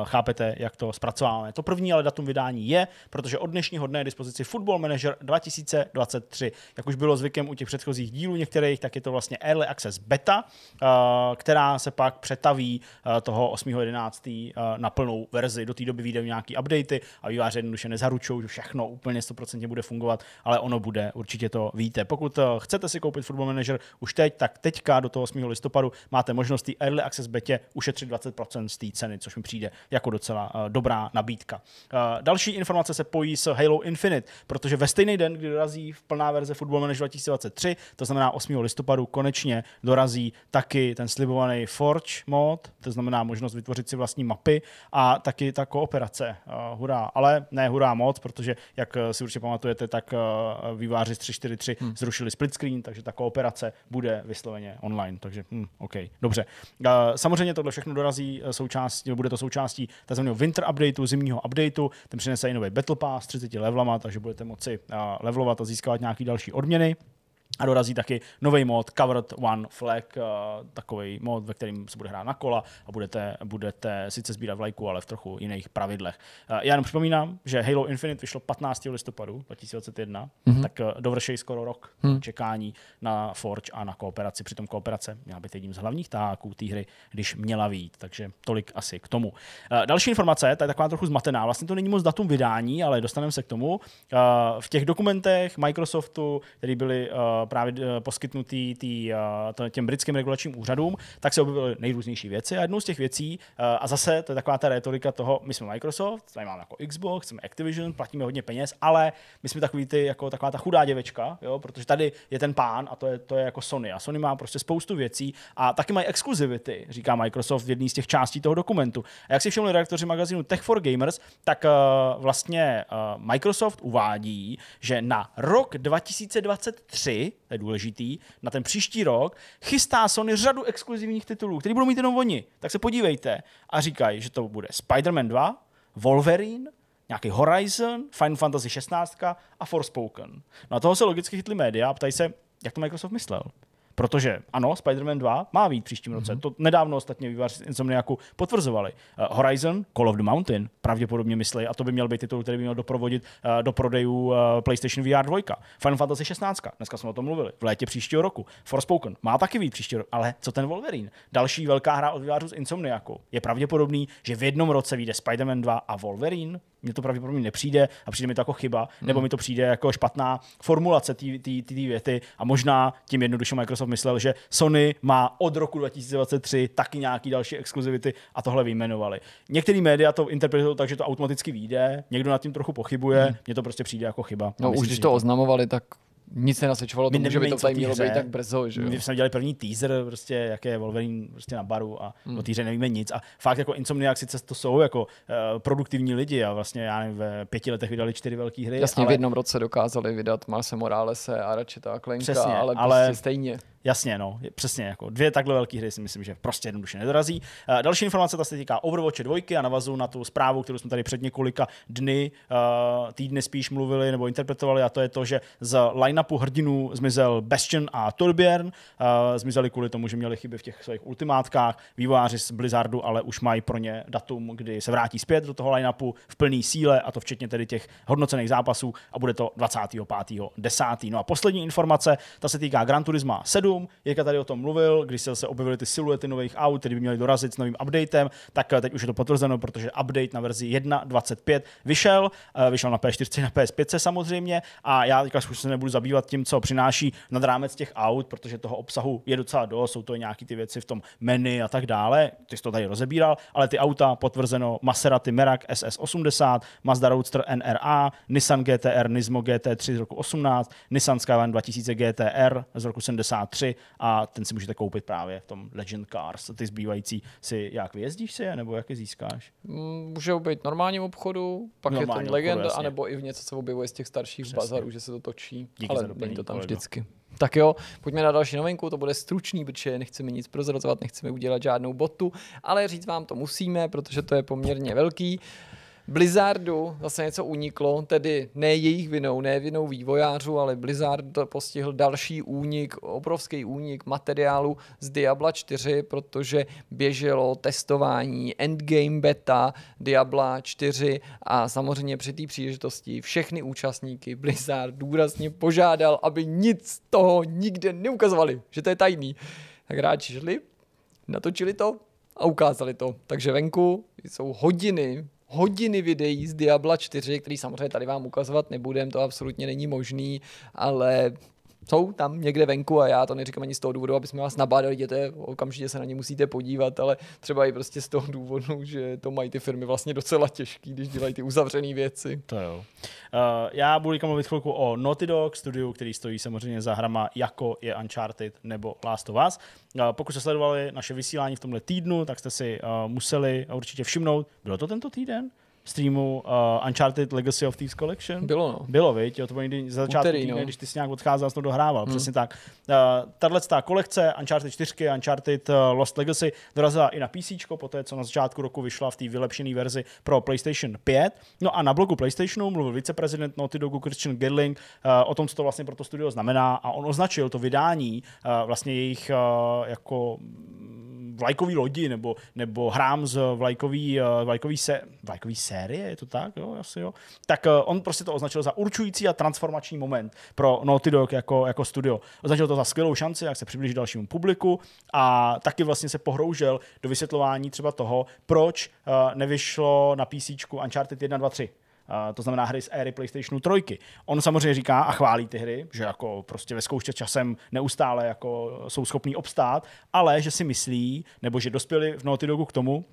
uh, chápete, jak to zpracováváme. To první ale datum vydání je, protože od dnešního dne je dispozici Football Manager 2023. Jak už bylo zvykem u těch předchozích dílů některých, tak je to vlastně Early Access Beta, uh, která se pak přetaví uh, toho 8.11. Uh, na plnou verzi. Do té doby vyjde nějaký updaty a výváře jednoduše nezaručují, že všechno úplně 100% bude fungovat, ale ono bude, určitě to víte. Pokud chcete si koupit Football Manager už teď, tak teďka do toho 8. listopadu máte možnost té Early Access betě ušetřit 20% z té ceny, což mi přijde jako docela eh, dobrá nabídka. Eh, další informace se pojí s Halo Infinite, protože ve stejný den, kdy dorazí v plná verze Football Manager 2023, to znamená 8. listopadu, konečně dorazí taky ten slibovaný Forge mod, to znamená možnost vytvořit si vlastní mapy a taky ta kooperace. Uh, hurá, ale ne hurá moc, protože jak si určitě pamatujete, tak uh, výváři z 343 hmm. zrušili split split screen, takže ta kooperace bude vysloveně online. Takže hm, OK, dobře. Uh, samozřejmě tohle všechno dorazí eh, součástí, bude to součástí tzv. winter updateu, zimního updateu, ten přinese i nový battle pass s 30 levelama, takže budete moci uh, levelovat a získávat nějaké další odměny a dorazí taky nový mod Covered One Flag, eh, takový mod, ve kterém se bude hrát na kola a budete, budete sice sbírat vlajku, ale v trochu jiných pravidlech. Eh, já jenom připomínám, že Halo Infinite vyšlo 15. listopadu 2021, mm-hmm. tak eh, dovršejí skoro rok mm. čekání na Forge a na kooperaci. Přitom kooperace měla být jedním z hlavních táků té hry, když měla vít, takže tolik asi k tomu. Další informace, ta je taková trochu zmatená, vlastně to není moc datum vydání, ale dostaneme se k tomu. V těch dokumentech Microsoftu, které byly právě eh, poskytnutý tý, eh, těm britským regulačním úřadům, tak se objevily nejrůznější věci. A jednou z těch věcí, eh, a zase to je taková ta retorika toho, my jsme Microsoft, tady máme jako Xbox, jsme Activision, platíme hodně peněz, ale my jsme takový ty, jako taková ta chudá děvečka, jo? protože tady je ten pán a to je, to je jako Sony. A Sony má prostě spoustu věcí a taky mají exkluzivity, říká Microsoft v jedné z těch částí toho dokumentu. A jak si všimli redaktoři magazínu Tech for Gamers, tak uh, vlastně uh, Microsoft uvádí, že na rok 2023 to je důležitý, na ten příští rok chystá Sony řadu exkluzivních titulů, které budou mít jenom oni. Tak se podívejte a říkají, že to bude Spider-Man 2, Wolverine, nějaký Horizon, Final Fantasy 16 a Forspoken. No a toho se logicky chytli média a ptají se, jak to Microsoft myslel. Protože ano, Spider-Man 2 má být příštím mm-hmm. To nedávno ostatně výváři Insomniaku potvrzovali. Uh, Horizon, Call of the Mountain pravděpodobně myslí a to by měl být titul, který by měl doprovodit uh, do prodejů uh, eh, PlayStation VR 2. Final Fantasy 16, dneska jsme o tom mluvili, v létě příštího roku. Forspoken má taky být příští rok, ale co ten Wolverine? Další velká hra od vývářů z Insomniaku. Je pravděpodobný, že v jednom roce vyjde Spider-Man 2 a Wolverine? Mně to pravděpodobně nepřijde a přijde mi to jako chyba, mm. nebo mhm. mi to přijde jako špatná formulace té věty a možná tím jednoduše Microsoft Microsoft myslel, že Sony má od roku 2023 taky nějaký další exkluzivity a tohle vyjmenovali. Některý média to interpretují tak, že to automaticky vyjde, někdo nad tím trochu pochybuje, hmm. mně to prostě přijde jako chyba. No už když to oznamovali, tak nic se nenasvědčovalo tomu, že by to tady mělo být tak brzo. Že jo? My jsme dělali první teaser, prostě, jak je Wolverine prostě na baru a hmm. o týře nevíme nic. A fakt jako Insomniac sice to jsou jako uh, produktivní lidi a vlastně já nevím, v pěti letech vydali čtyři velké hry. Jasně, ale... v jednom roce dokázali vydat Marse Moralese a radši ta Klenka, Přesně, ale, prostě ale stejně. Jasně, no, přesně, jako dvě takhle velké hry si myslím, že prostě jednoduše nedorazí. Eh, další informace ta se týká Overwatche 2 a navazu na tu zprávu, kterou jsme tady před několika dny, eh, týdny spíš mluvili nebo interpretovali, a to je to, že z line-upu hrdinů zmizel Bastion a Torbjörn, eh, zmizeli kvůli tomu, že měli chyby v těch svých ultimátkách. Vývojáři z Blizzardu ale už mají pro ně datum, kdy se vrátí zpět do toho line-upu v plné síle, a to včetně tedy těch hodnocených zápasů, a bude to 25.10. No a poslední informace, ta se týká Gran Turismo 7, 8. Jirka tady o tom mluvil, když se objevily ty siluety nových aut, které by měly dorazit s novým updatem, tak eh, teď už je to potvrzeno, protože update na verzi 1.25 vyšel, eh, vyšel na P4, na PS5 samozřejmě a já teďka už se nebudu zabývat tím, co přináší nad rámec těch aut, protože toho obsahu je docela dost, jsou to nějaké ty věci v tom menu a tak dále, ty jsi to tady rozebíral, ale ty auta potvrzeno Maserati Merak SS80, Mazda Roadster NRA, Nissan GTR Nismo GT3 z roku 18, Nissan Skyline 2000 GTR z roku 73, 3 a ten si můžete koupit právě v tom Legend Cars. Ty zbývající si jak vyjezdíš si je, nebo jak je získáš? Mm, Můžou být v normálním obchodu, pak normálním je ten obchodu, Legend, obchodu, anebo i v něco se objevuje z těch starších Přesně. bazarů, že se to točí, Díky ale není to tam kolego. vždycky. Tak jo, pojďme na další novinku, to bude stručný, protože nechceme nic prozrazovat, nechceme udělat žádnou botu, ale říct vám to musíme, protože to je poměrně velký. Blizzardu zase něco uniklo, tedy ne jejich vinou, ne vinou vývojářů, ale Blizzard postihl další únik, obrovský únik materiálu z Diabla 4, protože běželo testování endgame beta Diabla 4 a samozřejmě při té příležitosti všechny účastníky Blizzard důrazně požádal, aby nic z toho nikde neukazovali, že to je tajný. Tak hráči šli, natočili to, a ukázali to. Takže venku jsou hodiny hodiny videí z Diabla 4, který samozřejmě tady vám ukazovat nebudem, to absolutně není možný, ale jsou tam někde venku a já to neříkám ani z toho důvodu, aby jsme vás nabádali, jděte, okamžitě se na ně musíte podívat, ale třeba i prostě z toho důvodu, že to mají ty firmy vlastně docela těžký, když dělají ty uzavřené věci. To jo. Uh, já budu říkat mluvit chvilku o Naughty Dog studiu, který stojí samozřejmě za hrama jako je Uncharted nebo Last of Us. Uh, pokud jste sledovali naše vysílání v tomhle týdnu, tak jste si uh, museli určitě všimnout, bylo to tento týden? streamu uh, Uncharted Legacy of Thieves Collection. Bylo, no. Bylo, viď? Jo, to bylo někdy za začátku Uterý, týdne, no. když ty si nějak odcházel, to dohrával, hmm. přesně tak. Uh, Tahle ta kolekce Uncharted 4, Uncharted uh, Lost Legacy dorazila i na PC, po té, co na začátku roku vyšla v té vylepšené verzi pro PlayStation 5. No a na blogu PlayStationu mluvil viceprezident Naughty Dogu Christian Gedling uh, o tom, co to vlastně pro to studio znamená a on označil to vydání uh, vlastně jejich uh, jako vlajkový lodi nebo, nebo hrám z vlajkový, uh, vlajkový, se, vlajkový se, série, je to tak, jo, asi jo, tak eh, on prostě to označil za určující a transformační moment pro Naughty Dog jako, jako studio. Označil to za skvělou šanci, jak se přiblížit dalšímu publiku a taky vlastně se pohroužel do vysvětlování třeba toho, proč eh, nevyšlo na PC Uncharted 1, 2, 3. Uh, to znamená hry z éry PlayStationu 3. On samozřejmě říká a chválí ty hry, že jako prostě ve zkoušce časem neustále jako jsou schopní obstát, ale že si myslí, nebo že dospěli v Naughty Dogu k tomu,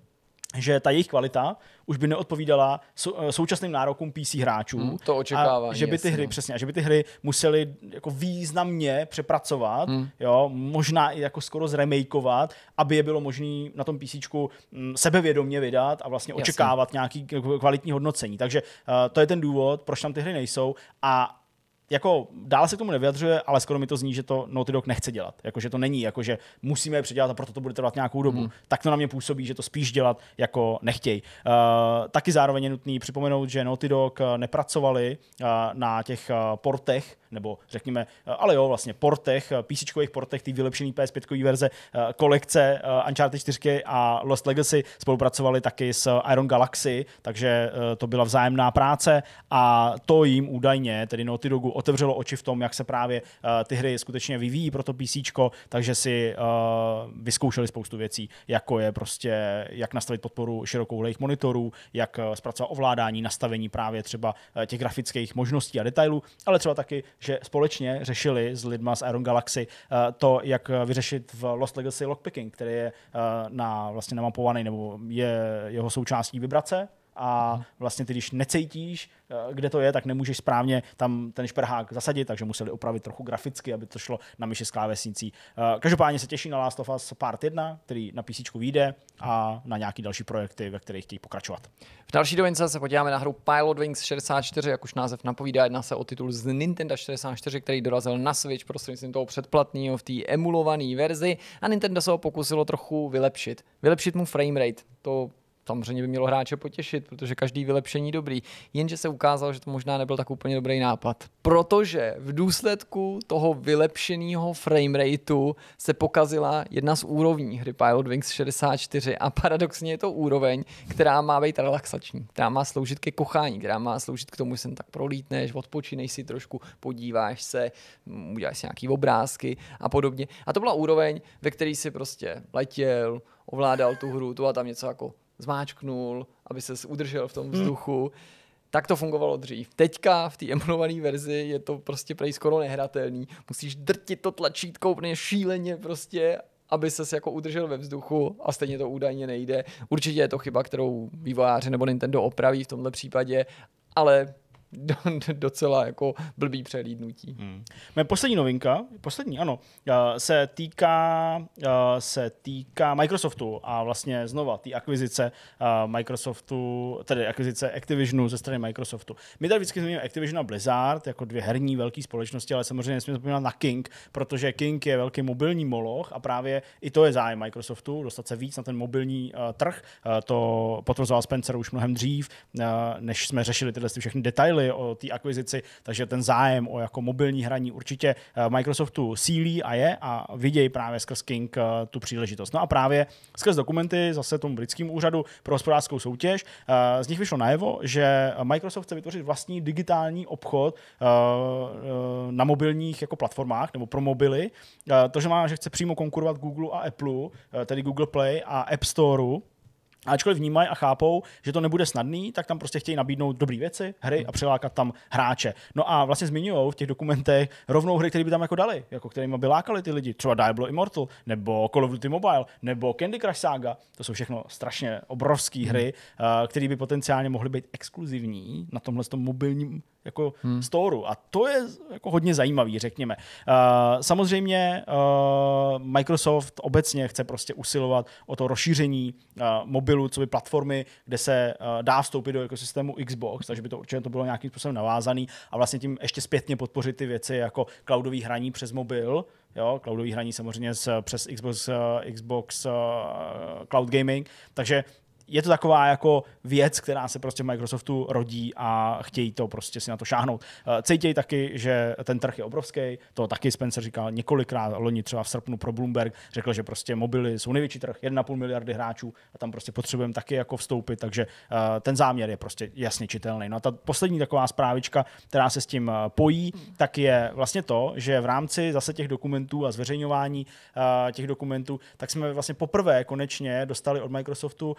že ta jejich kvalita už by neodpovídala eh, současným nárokům PC hráčů. Hmm, to očekává. No. že by ty hry, jasný. přesně, že by ty hry musely jako významně přepracovat, hmm. jo, možná i jako skoro zremakeovat, aby je bylo možné na tom PC mm, sebevědomně vydat a vlastně jasný. očekávat nějaký kvalitní hodnocení. Takže uh, to je ten důvod, proč tam ty hry nejsou a jako dál se k tomu nevyjadřuje, ale skoro mi to zní, že to Naughty Dog nechce dělat. Jako, že to není, jako, že musíme je předělat a proto to bude trvat nějakou dobu. Mm. Tak to na mě působí, že to spíš dělat jako nechtějí. Uh, taky zároveň je nutný připomenout, že Naughty Dog eh, nepracovali uh, na těch uh, portech nebo řekněme, eh, ale jo, vlastně portech, eh, písičkových portech, ty vylepšený PS5 verze eh, kolekce Uncharted 4 a Lost Legacy spolupracovali taky s Iron Galaxy, takže to byla vzájemná práce a to jim údajně, tedy Naughty Dogu, otevřelo oči v tom, jak se právě ty hry skutečně vyvíjí pro to PC, takže si vyzkoušeli spoustu věcí, jako je prostě, jak nastavit podporu širokou širokoulejch monitorů, jak zpracovat ovládání, nastavení právě třeba těch grafických možností a detailů, ale třeba taky že společně řešili s lidma z Iron Galaxy eh, to, jak eh, vyřešit v Lost Legacy lockpicking, který je eh, na, vlastně namapovaný nebo je jeho součástí vibrace, a vlastně ty, když necítíš, eh, kde to je, tak nemůžeš správně tam ten šperhák zasadit, takže museli opravit trochu graficky, aby to šlo na myši s klávesnicí. Eh, každopádně se těší na Last of Us Part 1, který na PC vyjde a na nějaký další projekty, ve kterých chtějí pokračovat. V další dovince se podíváme na hru Pilot Wings 64, jak už název napovídá, jedná se o titul z Nintendo 64, který dorazil na Switch prostřednictvím toho předplatného v té emulované verzi a Nintendo se ho pokusilo trochu vylepšit. Vylepšit mu framerate, to samozřejmě by mělo hráče potěšit, protože každý vylepšení dobrý. Jenže se ukázalo, že to možná nebyl tak úplně dobrý nápad. Protože v důsledku toho vylepšeného rateu se pokazila jedna z úrovní hry Pilot Wings 64 a paradoxně je to úroveň, která má být relaxační, která má sloužit ke kochání, která má sloužit k tomu, že se tak prolítneš, odpočíneš si trošku, podíváš se, mm, uděláš si nějaký obrázky a podobně. A to byla úroveň, ve které si prostě letěl, ovládal tu hru, tu a tam něco jako zmáčknul, aby se udržel v tom hmm. vzduchu. Hmm. Tak to fungovalo dřív. Teďka v té emulované verzi je to prostě prej skoro nehratelný. Musíš drtit to tlačítko úplně šíleně prostě, aby se jako udržel ve vzduchu a stejně to údajně nejde. Určitě je to chyba, kterou vývojáři nebo Nintendo opraví v tomhle případě, ale docela jako blbý přelídnutí. Hmm. Mé poslední novinka, poslední, ano, eh, se týká, eh, se týká Microsoftu a vlastně znova té akvizice eh, Microsoftu, tedy akvizice Activisionu ze strany Microsoftu. My tady vždycky zmíníme Activision a Blizzard jako dvě herní velké společnosti, ale samozřejmě nesmíme zapomínat na King, protože King je velký mobilní moloch a právě i to je zájem Microsoftu, dostat se víc na ten mobilní trh. To potvrzoval Spencer už mnohem dřív, než jsme řešili tyhle všechny detaily mluvili o té akvizici, takže ten zájem o jako mobilní hraní určitě eh, Microsoftu sílí a je a vidějí právě skrz King eh, tu příležitost. No a právě skrz dokumenty zase tomu britskému úřadu pro hospodářskou soutěž eh, z nich vyšlo najevo, že Microsoft chce vytvořit vlastní digitální obchod na mobilních jako platformách nebo pro mobily. To, že má, že chce přímo konkurovat Google a Apple, tedy Google Play a App Storeu, Ačkoliv vnímají a chápou, že to nebude snadný, tak tam prostě chtějí nabídnout dobré věci, hry a přilákat tam hráče. No a vlastně zmiňují v těch dokumentech rovnou hry, které by tam jako dali, jako kterými by lákali ty lidi, třeba Diablo Immortal, nebo Call of Duty Mobile, nebo Candy Crush Saga. To jsou všechno strašně obrovské hry, mhm. eh, které by potenciálně mohly být exkluzivní na tomhle tom mobilním jako hmm. storu. A to je jako hodně zajímavý, řekněme. Uh, samozřejmě uh, Microsoft obecně chce prostě usilovat o to rozšíření uh, mobilu, co by platformy, kde se uh, dá vstoupit do ekosystému Xbox, takže by to určitě to bylo nějakým způsobem navázaný a vlastně tím ještě zpětně podpořit ty věci jako cloudový hraní přes mobil, jo, cloudový hraní samozřejmě přes Xbox, Xbox Cloud Gaming, takže je to taková jako věc, která se prostě v Microsoftu rodí a chtějí to prostě si na to šáhnout. Eh, cítějí taky, že ten trh je obrovský, to taky Spencer říkal několikrát, loni třeba v srpnu pro Bloomberg, řekl, že prostě mobily jsou největší trh, 1,5 miliardy hráčů a tam prostě potřebujeme taky jako vstoupit, takže eh, ten záměr je prostě jasně čitelný. No a ta poslední taková zprávička, která se s tím eh, pojí, tak je vlastně to, že v rámci zase těch dokumentů a zveřejňování těch dokumentů, tak jsme vlastně poprvé konečně dostali od Microsoftu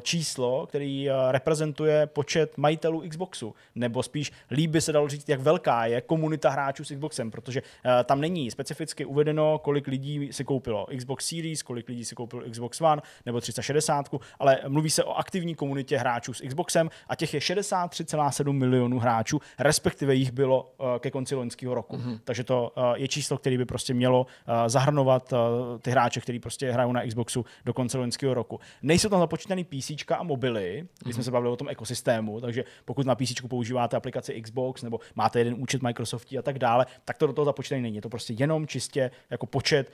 číslo, který eh, reprezentuje počet majitelů Xboxu, nebo spíš líbí se dalo říct, jak velká je komunita hráčů s Xboxem, protože eh, tam není specificky uvedeno, kolik lidí si koupilo Xbox Series, kolik lidí si koupilo Xbox One nebo 360, ale mluví se o aktivní komunitě hráčů s Xboxem a těch je 63,7 milionů hráčů, respektive jich bylo eh, ke konci loňského roku. Mm-hmm. Takže to je číslo, které by prostě mělo zahrnovat ty hráče, kteří prostě hrajou na Xboxu do konce loňského roku. Nejsou tam započítaný PC PC a mobily, když jsme mhm. se bavili o tom ekosystému, takže pokud na PC používáte aplikaci Xbox nebo máte jeden účet Microsoftu a tak dále, tak to do toho započtené není. Je to prostě jenom čistě jako počet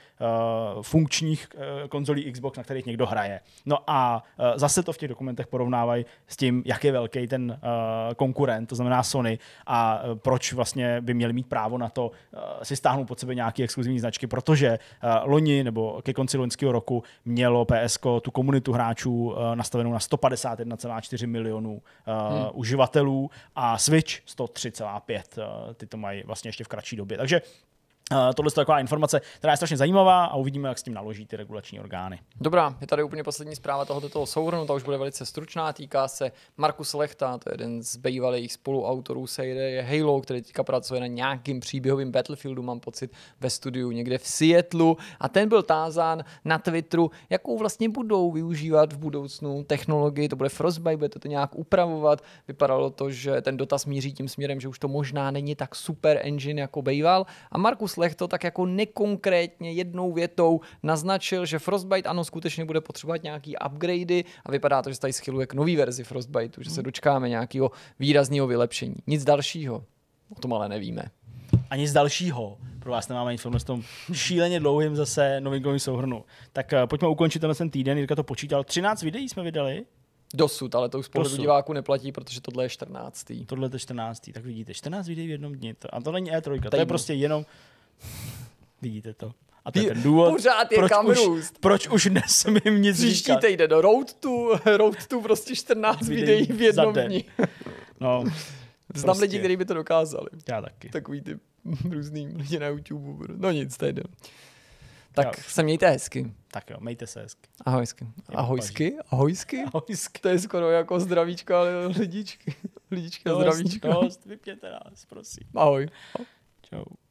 uh, funkčních uh, konzolí Xbox, na kterých někdo hraje. No a uh, zase to v těch dokumentech porovnávají s tím, jak je velký ten uh, konkurent, to znamená Sony, a uh, proč vlastně by měli mít právo na to uh, si stáhnout pod sebe nějaké exkluzivní značky, protože uh, loni nebo ke konci loňského roku mělo PSK tu komunitu hráčů uh, nastavit nastavenou na 151,4 milionů uh, hmm. uživatelů a Switch 103,5. Uh, eh, ty to mají vlastně ještě v kratší době. Takže Uh, tohle je taková informace, která je strašně zajímavá a uvidíme, jak s tím naloží ty regulační orgány. Dobrá, je tady úplně poslední zpráva tohoto toho souhrnu, ta už bude velice stručná, týká se Markus Lechta, to je jeden z bývalých spoluautorů Sejde, je Halo, který teďka pracuje na nějakým příběhovým Battlefieldu, mám pocit, ve studiu někde v Seattleu a ten byl tázán na Twitteru, jakou vlastně budou využívat v budoucnu technologii, to bude Frostbite, bude to nějak upravovat, vypadalo to, že ten dotaz míří tím směrem, že už to možná není tak super engine jako býval a Markus poslech to tak jako nekonkrétně jednou větou naznačil, že Frostbite ano, skutečně bude potřebovat nějaký upgradey a vypadá to, že se tady schyluje k nový verzi Frostbiteu, že se hmm. dočkáme nějakého výrazného vylepšení. Nic dalšího. O tom ale nevíme. A nic dalšího. Pro vás nemáme informace v tom šíleně dlouhým zase novinkovým souhrnu. Tak eh, pojďme ukončit tenhle ten týden. Jirka to počítal. 13 videí jsme vydali. Dosud, ale to už spolu diváků neplatí, protože tohle je 14. Tohle je 14. Tak vidíte, 14 videí v jednom dni. a to není E3, to je prostě jenom Vidíte to? A to je ten důvod, Pořád je proč, kam už, růst. proč už nesmím nic Příští říkat. Příští týden, road to, road to prostě 14 videí, v jednom dní. No, Znám prostě. lidi, kteří by to dokázali. Já taky. Takový ty různý lidi na YouTube. No nic, tady jde. Tak jo. se mějte hezky. Tak jo, mějte se hezky. Ahojsky. Ahojsky? Ahojsky? Ahojsky. To je skoro jako zdravíčka, ale lidičky. Lidička dost, zdravíčka. Dost, vypněte nás, prosím. Ahoj. Ahoj. Čau.